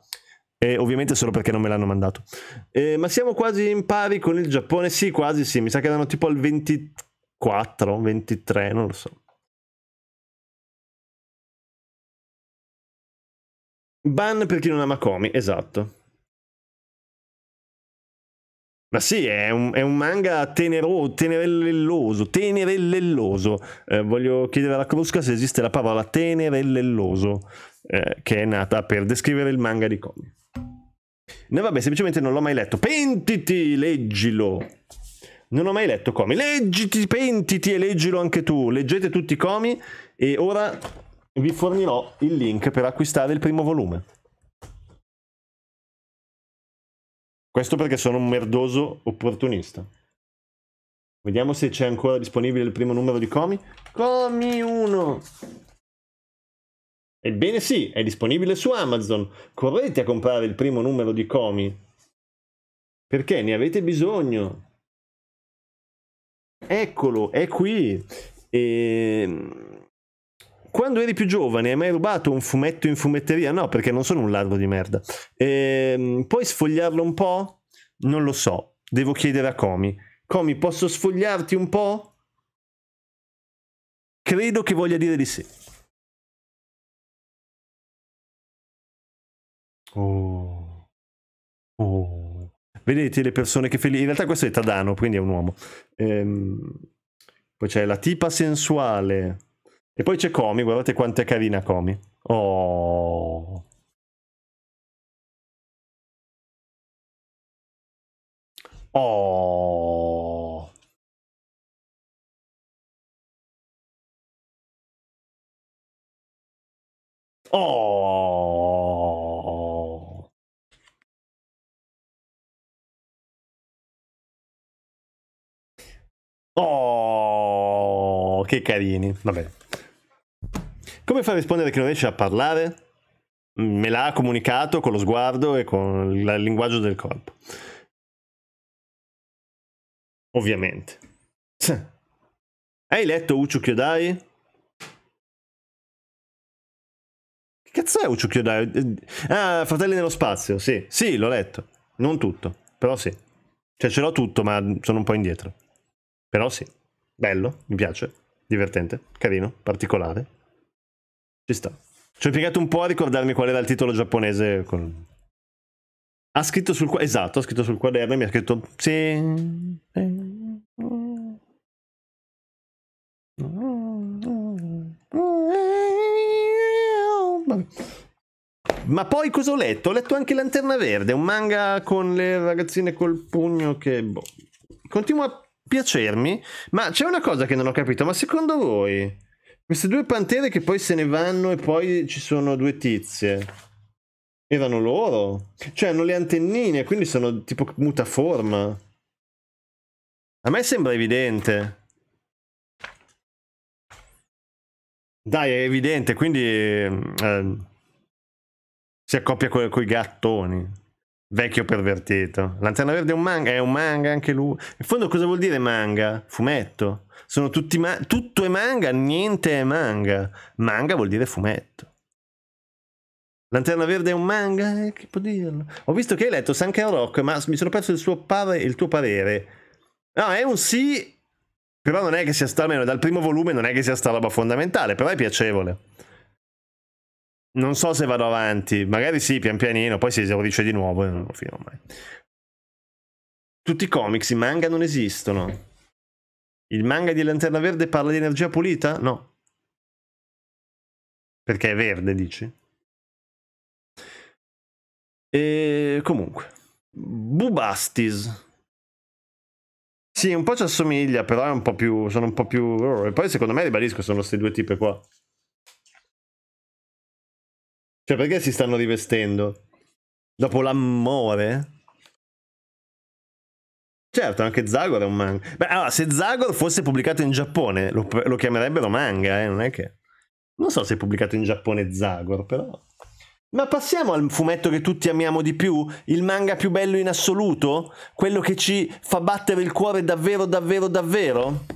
E ovviamente solo perché non me l'hanno mandato. E, ma siamo quasi in pari con il Giappone? Sì, quasi sì. Mi sa che erano tipo al 24, 23, non lo so. Ban per chi non ama Komi, esatto. Ma sì, è un, è un manga tenero, tenerelloso, tenerelloso. Eh, voglio chiedere alla Crusca se esiste la parola tenerelloso, eh, che è nata per descrivere il manga di Comi. No vabbè, semplicemente non l'ho mai letto. Pentiti, leggilo! Non ho mai letto Comi. Leggiti, pentiti e leggilo anche tu. Leggete tutti i Comi e ora vi fornirò il link per acquistare il primo volume. Questo perché sono un merdoso opportunista. Vediamo se c'è ancora disponibile il primo numero di Comi. Comi 1! Ebbene sì, è disponibile su Amazon. Correte a comprare il primo numero di Comi. Perché ne avete bisogno. Eccolo, è qui. E ehm, quando eri più giovane hai mai rubato un fumetto in fumetteria? No, perché non sono un ladro di merda. Ehm, puoi sfogliarlo un po'? Non lo so, devo chiedere a Comi. Comi, posso sfogliarti un po'? Credo che voglia dire di sì. Oh. Oh. Vedete le persone che felici. In realtà questo è Tadano, quindi è un uomo. Ehm, poi c'è la tipa sensuale. E poi c'è Comi, guardate quanto è carina Comi. Oh. Oh. Oh. Oh, che carini. Vabbè. Come fa a rispondere che non riesce a parlare? Me l'ha comunicato con lo sguardo e con il linguaggio del corpo. Ovviamente. Hai letto Uchu Kyodai? Che cazzo è Uchu Kyodai? Ah, Fratelli nello Spazio, sì. Sì, l'ho letto. Non tutto, però sì. Cioè ce l'ho tutto, ma sono un po' indietro. Però sì. Bello, mi piace. Divertente, carino, particolare. Ci sta. Ci ho impiegato un po' a ricordarmi qual era il titolo giapponese. Con... Ha scritto sul quaderno. Esatto, ha scritto sul quaderno e mi ha scritto. Sì. Ma poi cosa ho letto? Ho letto anche Lanterna Verde, un manga con le ragazzine col pugno che. Boh. Continua a piacermi. Ma c'è una cosa che non ho capito, ma secondo voi queste due pantere che poi se ne vanno e poi ci sono due tizie. Erano loro? Cioè hanno le antennine, quindi sono tipo mutaforma. A me sembra evidente. Dai, è evidente, quindi eh, si accoppia con i gattoni. Vecchio pervertito. Lanterna Verde è un manga, è un manga anche lui. In fondo cosa vuol dire manga? Fumetto. Sono tutti ma- tutto è manga, niente è manga. Manga vuol dire fumetto. Lanterna Verde è un manga? Eh, chi può dirlo? Ho visto che hai letto Sunken Rock, ma mi sono perso il, pare, il tuo parere. No, è un sì, però non è che sia sta, almeno dal primo volume non è che sia sta roba fondamentale, però è piacevole. Non so se vado avanti, magari sì, pian pianino, poi si esaurisce di nuovo e non lo fino mai. Tutti i comics, i manga non esistono. Il manga di Lanterna Verde parla di energia pulita? No. Perché è verde, dici? E comunque. Bubastis. Sì, un po' ci assomiglia, però è un po' più... sono un po' più... E poi secondo me, ribadisco, sono questi due tipi qua. Cioè, perché si stanno rivestendo? Dopo l'amore? Certo, anche Zagor è un manga. Beh, allora, se Zagor fosse pubblicato in Giappone lo, lo chiamerebbero manga, eh? non è che... Non so se è pubblicato in Giappone Zagor, però... Ma passiamo al fumetto che tutti amiamo di più, il manga più bello in assoluto, quello che ci fa battere il cuore davvero, davvero, davvero.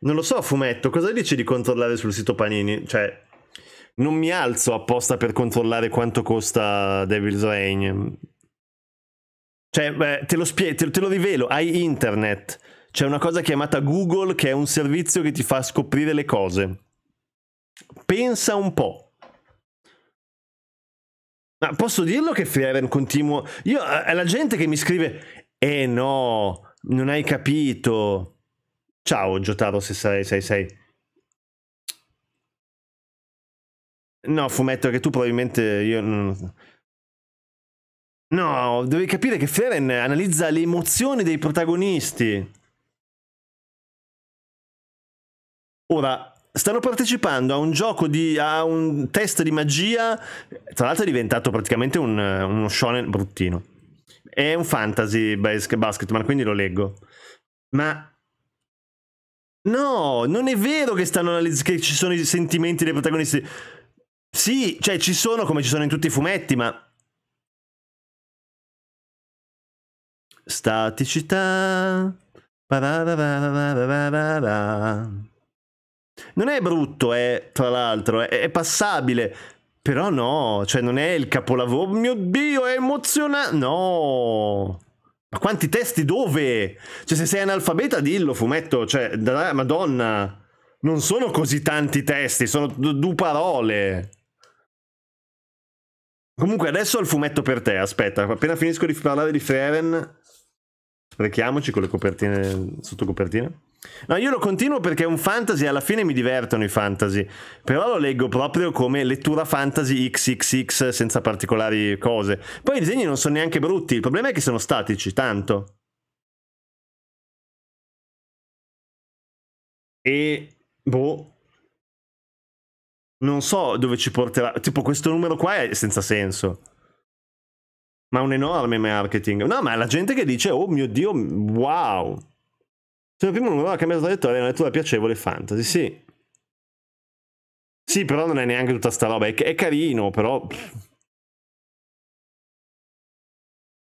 Non lo so, fumetto, cosa dici di controllare sul sito Panini? Cioè, non mi alzo apposta per controllare quanto costa Devil's Reign. Cioè, beh, te, lo spie- te, te lo rivelo, hai internet. C'è una cosa chiamata Google che è un servizio che ti fa scoprire le cose. Pensa un po'. Ma posso dirlo che Freeven continuo? Io, eh, è la gente che mi scrive, eh no, non hai capito. Ciao Giotaro 666. No, fumetto che tu probabilmente io non... No, devi capire che Feren analizza le emozioni dei protagonisti. Ora, stanno partecipando a un gioco di a un test di magia tra l'altro è diventato praticamente un, uno shonen bruttino è un fantasy basket, basketman quindi lo leggo ma no non è vero che, stanno, che ci sono i sentimenti dei protagonisti sì, cioè ci sono come ci sono in tutti i fumetti, ma... Staticità. Non è brutto, eh, tra l'altro, è, è, passabile. Però no, cioè non è il capolavoro. Mio Dio, è emozionante. No. Ma quanti testi dove? Cioè se sei analfabeta dillo, fumetto, cioè, da, madonna. Non sono così tanti testi, sono due parole. Comunque adesso ho il fumetto per te, aspetta, appena finisco di parlare di Freven, sprechiamoci con le copertine, sotto copertine. No, io lo continuo perché è un fantasy, alla fine mi divertono i fantasy, però lo leggo proprio come lettura fantasy XXX senza particolari cose. Poi i disegni non sono neanche brutti, il problema è che sono statici, tanto. E boh, non so dove ci porterà. Tipo, questo numero qua è senza senso. Ma un enorme marketing. No, ma la gente che dice, oh mio Dio, wow. Se cioè, il primo numero ha cambiato la lettura, è una lettura piacevole fantasy, sì. Sì, però non è neanche tutta sta roba. È, è carino, però...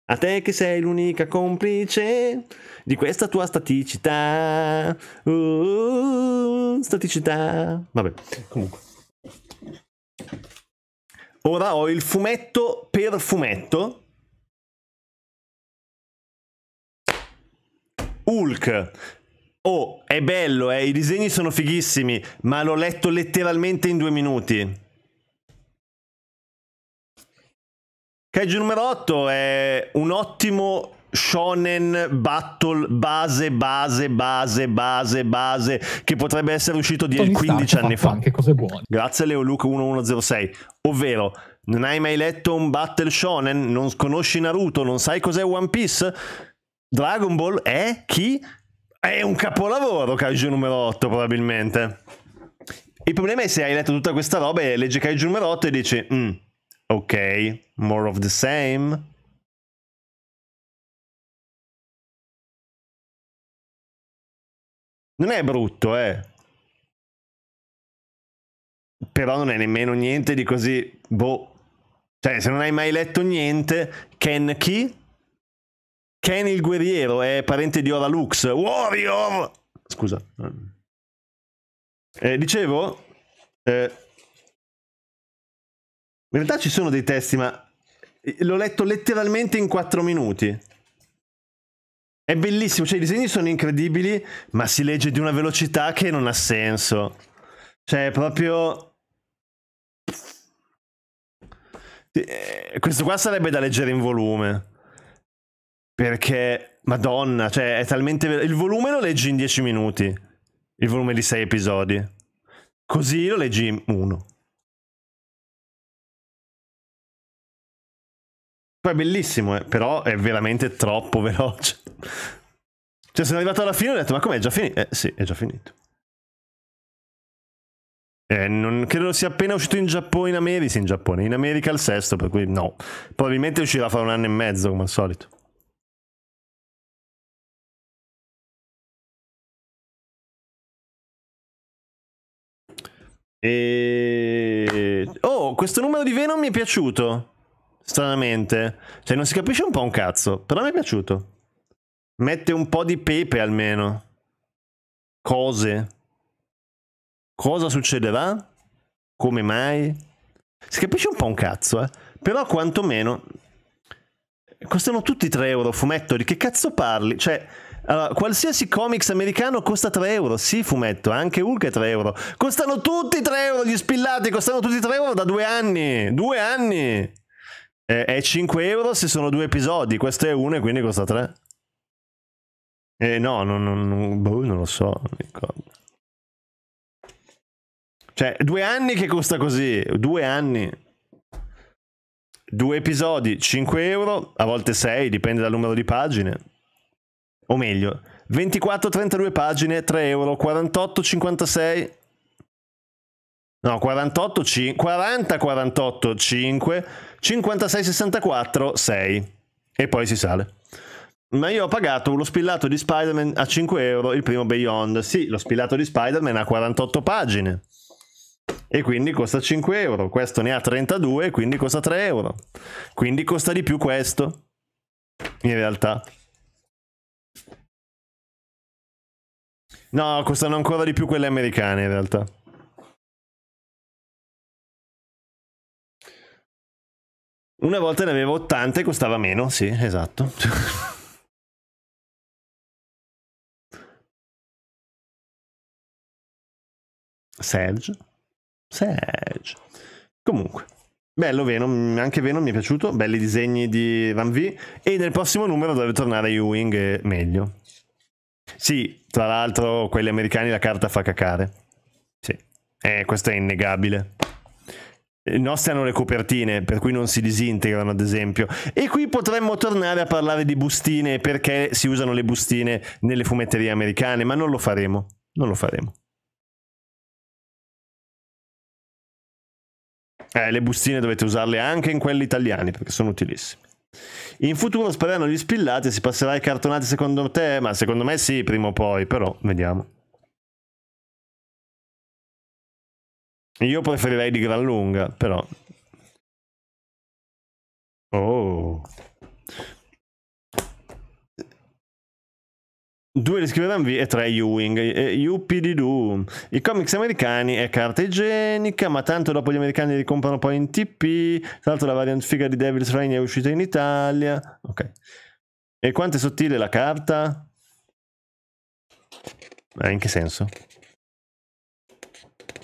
A te che sei l'unica complice di questa tua staticità. Uh, staticità. Vabbè, comunque. Ora ho il fumetto per fumetto. Hulk. Oh, è bello, eh? i disegni sono fighissimi, ma l'ho letto letteralmente in due minuti. Kaiju numero 8 è un ottimo shonen battle base base base base base che potrebbe essere uscito 10, 15 anni fa. Anche cose buone. Grazie Leo Luke 1106, ovvero non hai mai letto un battle shonen, non conosci Naruto, non sai cos'è One Piece? Dragon Ball è chi? È un capolavoro, Kaiju numero 8 probabilmente. Il problema è se hai letto tutta questa roba e leggi Kaiju numero 8 e dici, mm, ok, more of the same. Non è brutto, eh. Però non è nemmeno niente di così... Boh. Cioè, se non hai mai letto niente, Ken chi? Ken il guerriero è parente di Oralux. Warrior! Scusa. Eh, dicevo... Eh, in realtà ci sono dei testi, ma l'ho letto letteralmente in 4 minuti. È bellissimo, cioè i disegni sono incredibili, ma si legge di una velocità che non ha senso. Cioè, proprio... Eh, questo qua sarebbe da leggere in volume. Perché, madonna, cioè è talmente... Il volume lo leggi in 10 minuti. Il volume di 6 episodi. Così lo leggi in uno. Poi è bellissimo, eh, però è veramente troppo veloce. Cioè, sono arrivato alla fine e ho detto, ma com'è, è già finito? Eh sì, è già finito. Eh, non credo sia appena uscito in Giappone, in America, sì, in Giappone, in America il sesto, per cui no. Probabilmente uscirà fra un anno e mezzo, come al solito. E... Oh, questo numero di Venom mi è piaciuto. Stranamente. Cioè, non si capisce un po' un cazzo, però mi è piaciuto. Mette un po' di pepe almeno. Cose. Cosa succederà? Come mai? Si capisce un po' un cazzo, eh. Però quantomeno... Costano tutti 3 euro, fumetto, di che cazzo parli? Cioè, allora, qualsiasi comics americano costa 3 euro. Sì, fumetto, anche Hulk è 3 euro. Costano tutti 3 euro, gli spillati costano tutti 3 euro da due anni. Due anni! Eh, è 5 euro se sono due episodi, questo è uno e quindi costa 3. Eh no, non, non, boh, non lo so, non Cioè, due anni che costa così, due anni. Due episodi, 5 euro, a volte 6, dipende dal numero di pagine. O meglio, 24-32 pagine, 3 euro, 48-56... No, 48, 40, 48, 5, 56,64 6 e poi si sale. Ma io ho pagato lo spillato di Spider-Man a 5 euro, il primo Beyond. Sì, lo spillato di Spider-Man ha 48 pagine e quindi costa 5 euro. Questo ne ha 32 quindi costa 3 euro. Quindi costa di più questo, in realtà. No, costano ancora di più quelle americane in realtà. Una volta ne avevo 80 e costava meno, sì, esatto. Serge. Serge. Comunque. Bello Venom, anche Venom mi è piaciuto, belli disegni di Van V e nel prossimo numero dovrebbe tornare Ewing meglio. Sì, tra l'altro quelli americani la carta fa cacare. Sì, eh, questo è innegabile nostre eh, hanno le copertine, per cui non si disintegrano, ad esempio. E qui potremmo tornare a parlare di bustine perché si usano le bustine nelle fumetterie americane, ma non lo faremo. Non lo faremo. Eh, le bustine dovete usarle anche in quelli italiani perché sono utilissime. In futuro spariranno gli spillati, e si passerà ai cartonati secondo te? Ma secondo me sì, prima o poi, però vediamo. Io preferirei di gran lunga, però. Oh. Due di scrive V e tre Ewing. Yuppie eh, di Doom. I comics americani è carta igienica, ma tanto dopo gli americani li comprano poi in TP. Tra l'altro la variant figa di Devil's Reign è uscita in Italia. Ok. E quanto è sottile la carta? Eh, in che senso?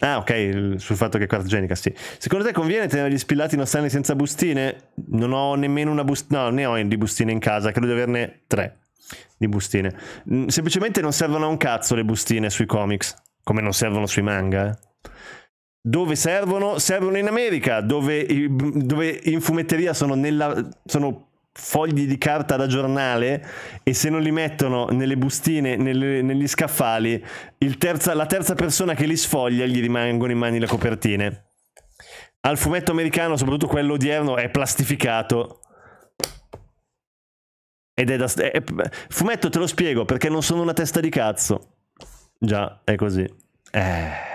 Ah, ok, sul fatto che è cartogenica, sì. Secondo te conviene tenere gli spillati in nostrani senza bustine? Non ho nemmeno una bustina, no, ne ho di bustine in casa, credo di averne tre di bustine. Mm, semplicemente non servono a un cazzo le bustine sui comics, come non servono sui manga, eh. Dove servono? Servono in America, dove, dove in fumetteria sono, nella, sono fogli di carta da giornale e se non li mettono nelle bustine, nelle, negli scaffali, terza, la terza persona che li sfoglia gli rimangono in mani le copertine. Al fumetto americano, soprattutto quello odierno, è plastificato. Ed è da... È, è, fumetto te lo spiego perché non sono una testa di cazzo. Già, è così. Eh...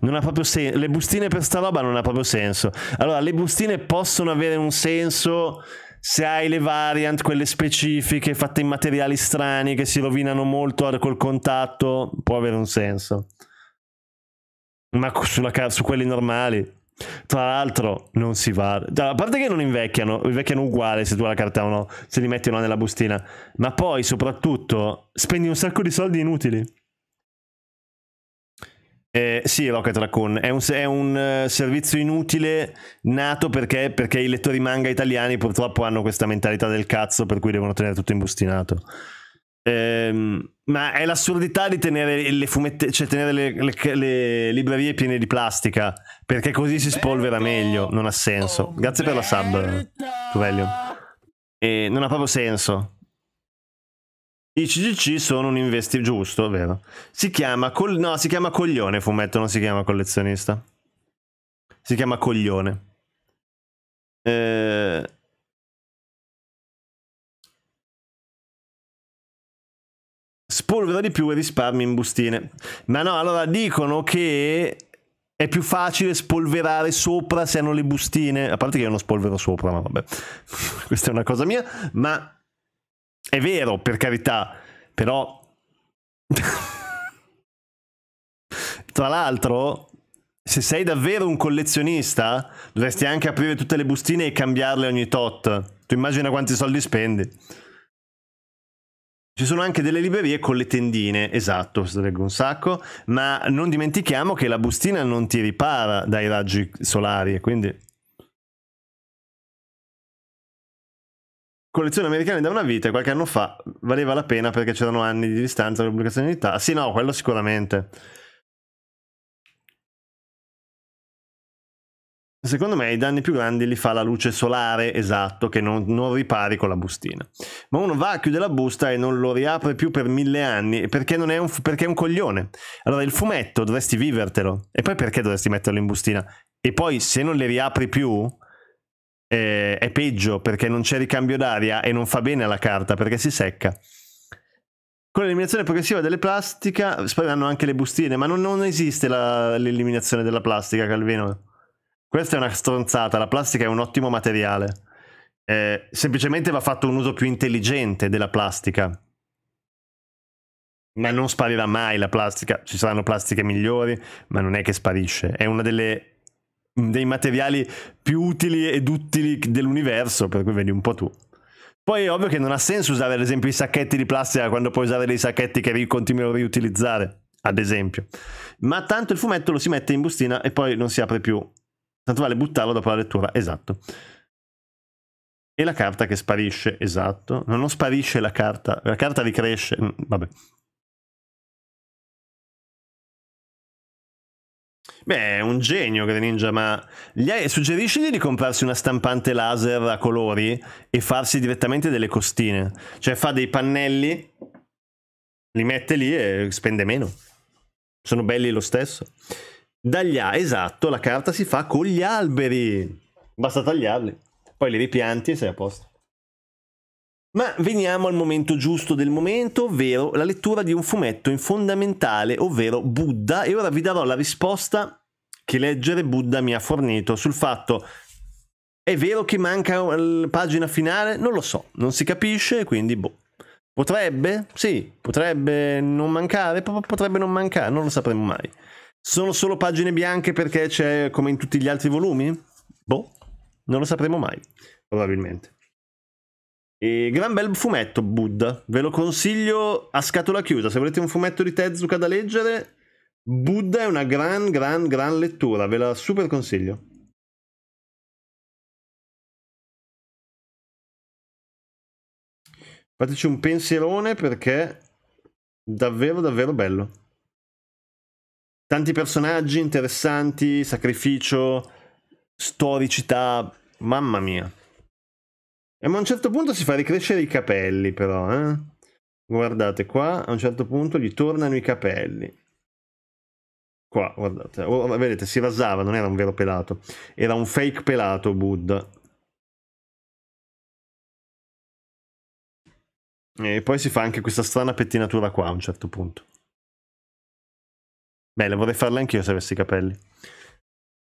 Non ha proprio senso. Le bustine per sta roba non ha proprio senso. Allora, le bustine possono avere un senso se hai le variant, quelle specifiche fatte in materiali strani che si rovinano molto col contatto, può avere un senso. Ma sulla, su quelli normali. Tra l'altro non si va. A parte che non invecchiano, invecchiano uguale se tu hai la carta o no, se li metti o no nella bustina. Ma poi soprattutto spendi un sacco di soldi inutili. Eh, sì, Rocket Raccoon è un, è un eh, servizio inutile nato perché, perché, i lettori manga italiani purtroppo hanno questa mentalità del cazzo per cui devono tenere tutto imbustinato. Ehm, ma è l'assurdità di tenere le, fumette, cioè tenere le, le, le librerie piene di plastica perché così si spolvera meglio. Non ha senso. Grazie per la sub, Tuvelio. Eh, non ha proprio senso. I CGC sono un investi giusto, vero? Si chiama, col... no, si chiama coglione fumetto, non si chiama collezionista. Si chiama coglione. Eh... Spolvero di più e risparmi in bustine. Ma no, allora dicono che è più facile spolverare sopra se hanno le bustine. A parte che io non spolvero sopra, ma vabbè. Questa è una cosa mia. Ma è vero, per carità, però... Tra l'altro, se sei davvero un collezionista, dovresti anche aprire tutte le bustine e cambiarle ogni tot. Tu immagina quanti soldi spendi. Ci sono anche delle librerie con le tendine, esatto, sarebbe un sacco, ma non dimentichiamo che la bustina non ti ripara dai raggi solari, quindi collezione americana da una vita qualche anno fa valeva la pena perché c'erano anni di distanza dalla pubblicazione di età. Sì, no, quello sicuramente. Secondo me i danni più grandi li fa la luce solare, esatto, che non, non, ripari con la bustina. Ma uno va, chiude la busta e non lo riapre più per mille anni perché, non è, un, perché è un coglione. Allora il fumetto dovresti vivertelo. E poi perché dovresti metterlo in bustina? E poi se non le riapri più, eh, è peggio perché non c'è ricambio d'aria e non fa bene alla carta perché si secca. Con l'eliminazione progressiva delle plastica spariranno anche le bustine, ma non, non esiste la, l'eliminazione della plastica, Calvino. Questa è una stronzata, la plastica è un ottimo materiale. Eh, semplicemente va fatto un uso più intelligente della plastica. Ma non sparirà mai la plastica, ci saranno plastiche migliori, ma non è che sparisce. È una delle Mm, dei materiali più utili ed utili dell'universo, per cui vedi un po' tu. Poi è ovvio che non ha senso usare ad esempio i sacchetti di plastica quando puoi usare dei sacchetti che continuano a riutilizzare, ad esempio. Ma tanto il fumetto lo si mette in bustina e poi non si apre più. Tanto vale buttarlo dopo la lettura, esatto. E la carta che sparisce, esatto. non sparisce la carta, la carta ricresce, mm, vabbè. Beh, è un genio Greninja, ma gli hai... suggerisci di comprarsi una stampante laser a colori e farsi direttamente delle costine. Cioè fa dei pannelli, li mette lì e spende meno. Sono belli lo stesso. Dagli a... Esatto, la carta si fa con gli alberi. Basta tagliarli. Poi li ripianti e sei a posto. Ma veniamo al momento giusto del momento, ovvero la lettura di un fumetto in fondamentale, ovvero Buddha, e ora vi darò la risposta che leggere Buddha mi ha fornito sul fatto è vero che manca eh, la pagina finale? Non lo so, non si capisce, quindi boh. Potrebbe? Sì, potrebbe non mancare, potrebbe non mancare, non lo sapremo mai. Sono solo pagine bianche perché c'è come in tutti gli altri volumi? Boh, non lo sapremo mai, probabilmente. E gran bel fumetto, Buddha. Ve lo consiglio a scatola chiusa. Se volete un fumetto di Tezuka da leggere, Buddha è una gran, gran, gran lettura. Ve la super consiglio. Fateci un pensierone perché è davvero, davvero bello. Tanti personaggi interessanti, sacrificio, storicità, mamma mia. E ma a un certo punto si fa ricrescere i capelli, però, eh? Guardate qua, a un certo punto gli tornano i capelli. Qua, guardate. Oh, vedete, si rasava, non era un vero pelato. Era un fake pelato Buddha. E poi si fa anche questa strana pettinatura qua a un certo punto. Beh, le vorrei farla anch'io se avessi i capelli.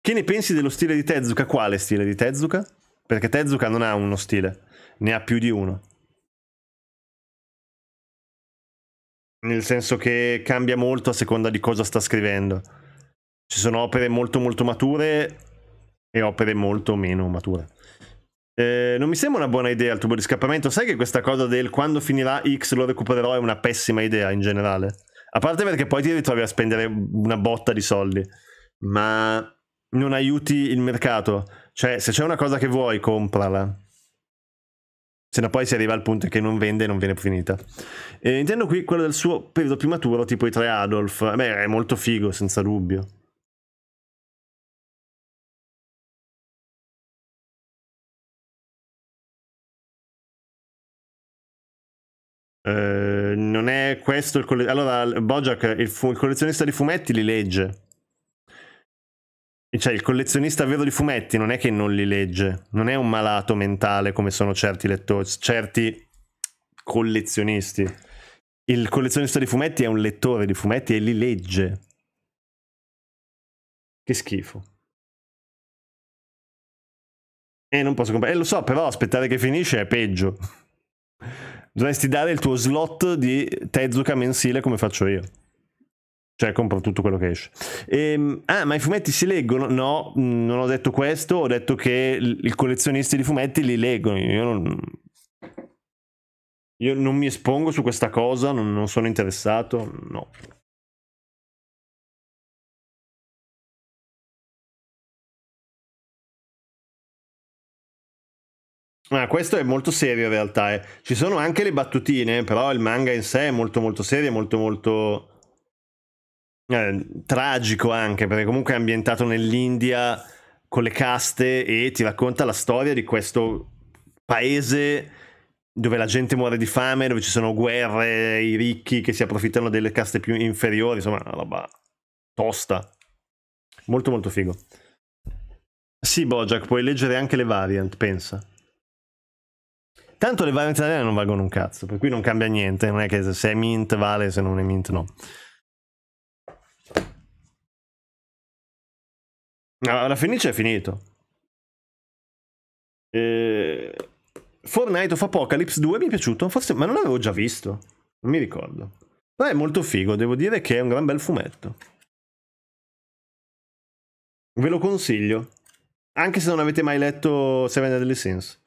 Che ne pensi dello stile di Tezuka? Quale stile di Tezuka? Perché Tezuka non ha uno stile, ne ha più di uno. Nel senso che cambia molto a seconda di cosa sta scrivendo. Ci sono opere molto molto mature e opere molto meno mature. Eh, non mi sembra una buona idea il tubo di scappamento. Sai che questa cosa del quando finirà X lo recupererò è una pessima idea in generale. A parte perché poi ti ritrovi a spendere una botta di soldi. Ma non aiuti il mercato. Cioè, se c'è una cosa che vuoi, comprala. Se no poi si arriva al punto che non vende e non viene finita. E intendo qui quello del suo periodo più maturo, tipo i tre Adolf. Beh, è molto figo, senza dubbio. Eh, non è questo il collezionista. Allora, Bojack, il, fu- il collezionista di fumetti li legge. Cioè, il collezionista vero di fumetti non è che non li legge, non è un malato mentale come sono certi lettori, certi collezionisti. Il collezionista di fumetti è un lettore di fumetti e li legge. Che schifo. E eh, non posso comprare. Eh, lo so, però aspettare che finisce è peggio. Dovresti dare il tuo slot di Tezuka mensile come faccio io. Cioè, compro tutto quello che esce. E, ehm, ah, ma i fumetti si leggono? No, non ho detto questo, ho detto che i collezionisti di fumetti li leggono. Io non, io non mi espongo su questa cosa, non, non sono interessato, no. Ah, questo è molto serio in realtà. Eh. Ci sono anche le battutine, però il manga in sé è molto molto serio, molto molto eh, tragico anche, perché comunque è ambientato nell'India con le caste e ti racconta la storia di questo paese dove la gente muore di fame, dove ci sono guerre, i ricchi che si approfittano delle caste più inferiori, insomma, una roba tosta. Molto molto figo. Sì, Bojack, puoi leggere anche le variant, pensa. Tanto le variant italiane non valgono un cazzo, per cui non cambia niente, non è che se è mint vale, se non è mint no. La Fenice è finito. Eh, Fortnite of Apocalypse 2 mi è piaciuto, forse, ma non l'avevo già visto. Non mi ricordo. Ma è molto figo, devo dire che è un gran bel fumetto. Ve lo consiglio. Anche se non avete mai letto Seven Deadly Sins.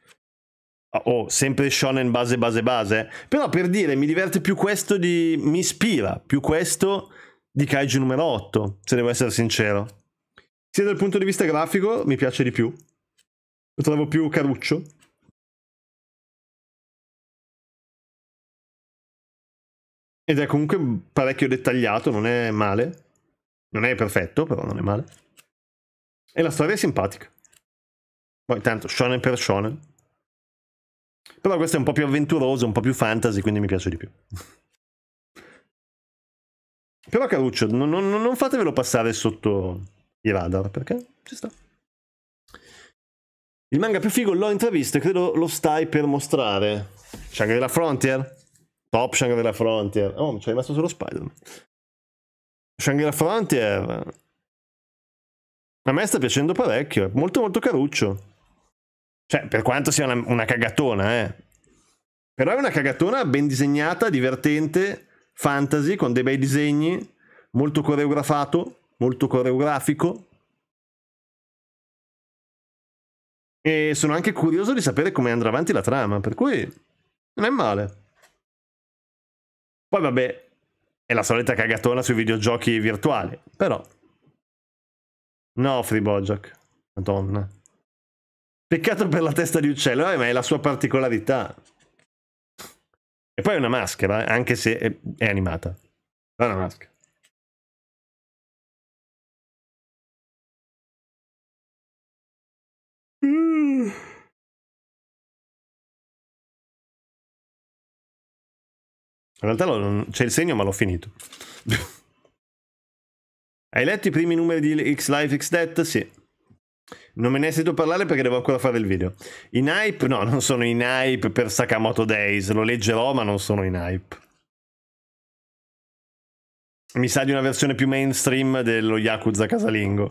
Ah, oh, sempre shonen base base base. Però per dire, mi diverte più questo di... Mi ispira più questo di Kaiju numero 8, se devo essere sincero. Sia dal punto di vista grafico mi piace di più. Lo trovo più caruccio. Ed è comunque parecchio dettagliato, non è male. Non è perfetto, però non è male. E la storia è simpatica. Poi tanto, shonen per shonen. Però questo è un po' più avventuroso, un po' più fantasy, quindi mi piace di più. però caruccio, non, non, non fatevelo passare sotto di Radar, perché ci sta. Il manga più figo l'ho intravisto e credo lo stai per mostrare. Shangri-La Frontier? Top Shangri-La Frontier. Oh, mi ci è rimasto solo Spider-Man. Shang della Frontier. Eh, a me sta piacendo parecchio, è molto molto caruccio. Cioè, per quanto sia una, una cagatona, eh. Però è una cagatona ben disegnata, divertente, fantasy, con dei bei disegni, molto coreografato molto coreografico. E sono anche curioso di sapere come andrà avanti la trama, per cui non è male. Poi vabbè, è la solita cagatona sui videogiochi virtuali, però... No, Free Bojack. Madonna. Peccato per la testa di uccello, eh, ma è la sua particolarità. E poi è una maschera, eh, anche se è, è animata. È una maschera. In realtà lo, c'è il segno, ma l'ho finito. Hai letto i primi numeri di X-Life, X-Death? Sì. Non me ne sento parlare perché devo ancora fare il video. In hype? No, non sono in hype per Sakamoto Days. Lo leggerò, ma non sono in hype. Mi sa di una versione più mainstream dello Yakuza casalingo.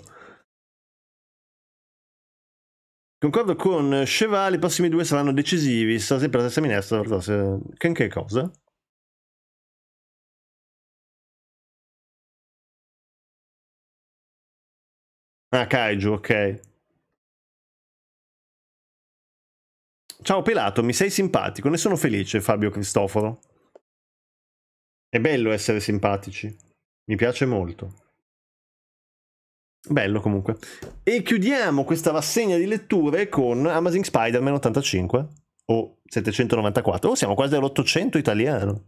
Concordo con Cheval, i prossimi due saranno decisivi. Sta sempre la stessa minestra. che cosa? Ah, Kaiju, ok. Ciao Pelato, mi sei simpatico, ne sono felice Fabio Cristoforo. È bello essere simpatici, mi piace molto. Bello comunque. E chiudiamo questa rassegna di letture con Amazing Spider-Man 85 o 794. Oh, siamo quasi all'800 italiano.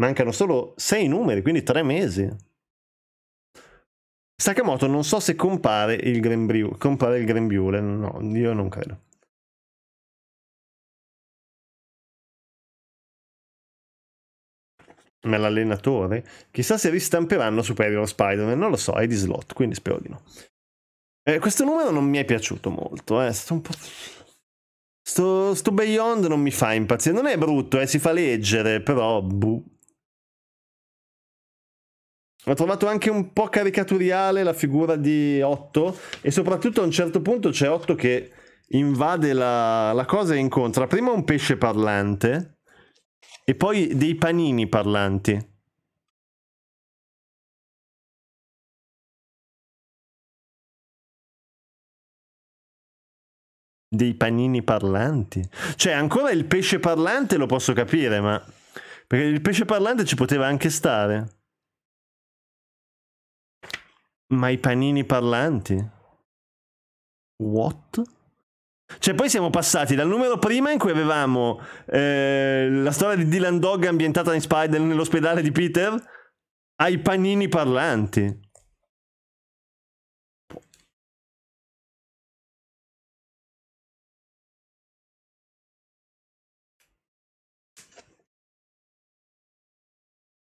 Mancano solo 6 numeri, quindi 3 mesi. Sakamoto non so se compare il Grembiule, compare il Grembiule, no, io non credo. Ma l'allenatore? Chissà se ristamperanno Superior Spider-Man, non lo so, è di slot, quindi spero di no. Eh, questo numero non mi è piaciuto molto, eh, è stato un po'... Sto, sto Beyond non mi fa impazzire, non è brutto, eh, si fa leggere, però... Buh. Ho trovato anche un po' caricaturiale la figura di Otto e soprattutto a un certo punto c'è Otto che invade la, la cosa e incontra prima un pesce parlante e poi dei panini parlanti. Dei panini parlanti. Cioè ancora il pesce parlante lo posso capire, ma... Perché il pesce parlante ci poteva anche stare. Ma i panini parlanti? What? Cioè, poi siamo passati dal numero prima in cui avevamo eh, la storia di Dylan Dog ambientata in Spider nell'ospedale di Peter ai panini parlanti.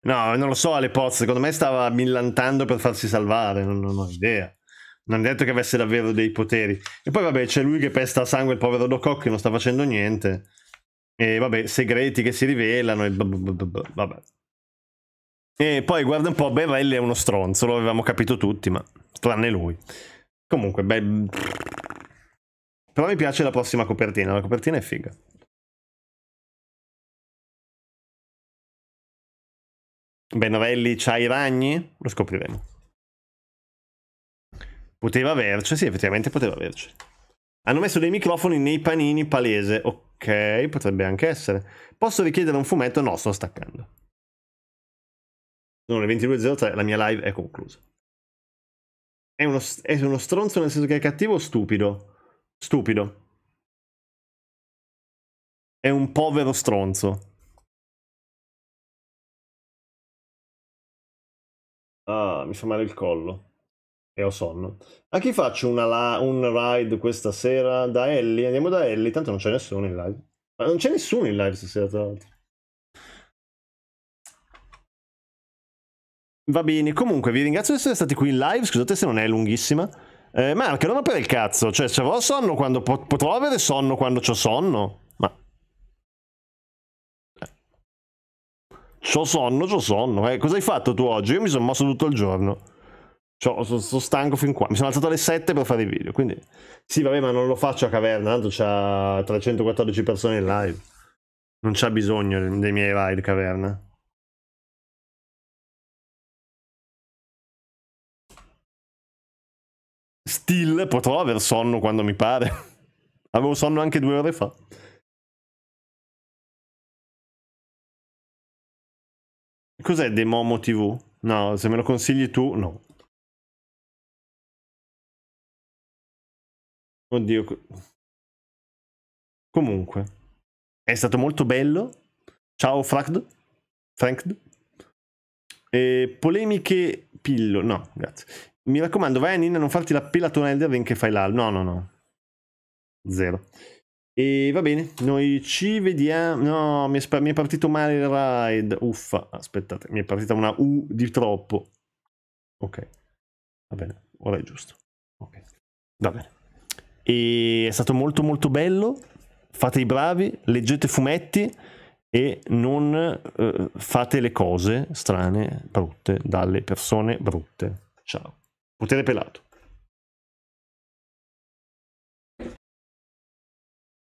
No, non lo so, Ale Pozzo, secondo me stava millantando per farsi salvare, non, non ho idea. Non è detto che avesse davvero dei poteri. E poi vabbè, c'è lui che pesta a sangue il povero Dococ che non sta facendo niente. E vabbè, segreti che si rivelano e vabbè. E poi guarda un po', Berelli è uno stronzo, lo avevamo capito tutti, ma tranne lui. Comunque, beh... Però mi piace la prossima copertina, la copertina è figa. Benrelli c'ha i ragni? Lo scopriremo. Poteva averci, sì, effettivamente poteva averci. Hanno messo dei microfoni nei panini palese. Ok, potrebbe anche essere. Posso richiedere un fumetto? No, sto staccando. Sono le 22.03, la mia live è conclusa. È uno, è uno stronzo nel senso che è cattivo o stupido? Stupido. È un povero stronzo. Ah, mi fa male il collo. E ho sonno. A chi faccio la, un ride questa sera? Da Ellie? Andiamo da Ellie, tanto non c'è nessuno in live. Ma non c'è nessuno in live stasera, tra l'altro. Va bene, comunque vi ringrazio di essere stati qui in live, scusate se non è lunghissima. Eh, Marco, non per il cazzo, cioè se avevo sonno quando... Po- potrò avere sonno quando ho sonno? ho sonno, ho sonno. Eh, cosa hai fatto tu oggi? Io mi sono mosso tutto il giorno. sono, sono, stanco fin qua. Mi sono alzato alle 7 per fare i video. Quindi, sì, vabbè, ma non lo faccio a caverna. Tanto c'ha 314 persone in live. Non c'ha bisogno dei miei live caverna. Still potrò aver sonno quando mi pare. Avevo sonno anche due ore fa. cos'è Demomo TV? No, se me lo consigli tu, no. Oddio. Comunque, è stato molto bello. Ciao Frankd. Frankd. E polemiche pillo. No, grazie. Mi raccomando, vai a Nina, non farti la pela tonella del ring che fai là. No, no, no. Zero. E va bene, noi ci vediamo. No, mi è, mi è partito male il ride. Uffa, aspettate, mi è partita una U di troppo. Ok, va bene, ora è giusto. Ok, va bene. E è stato molto molto bello. Fate i bravi, leggete fumetti e non eh, fate le cose strane, brutte, dalle persone brutte. Ciao. Potere pelato.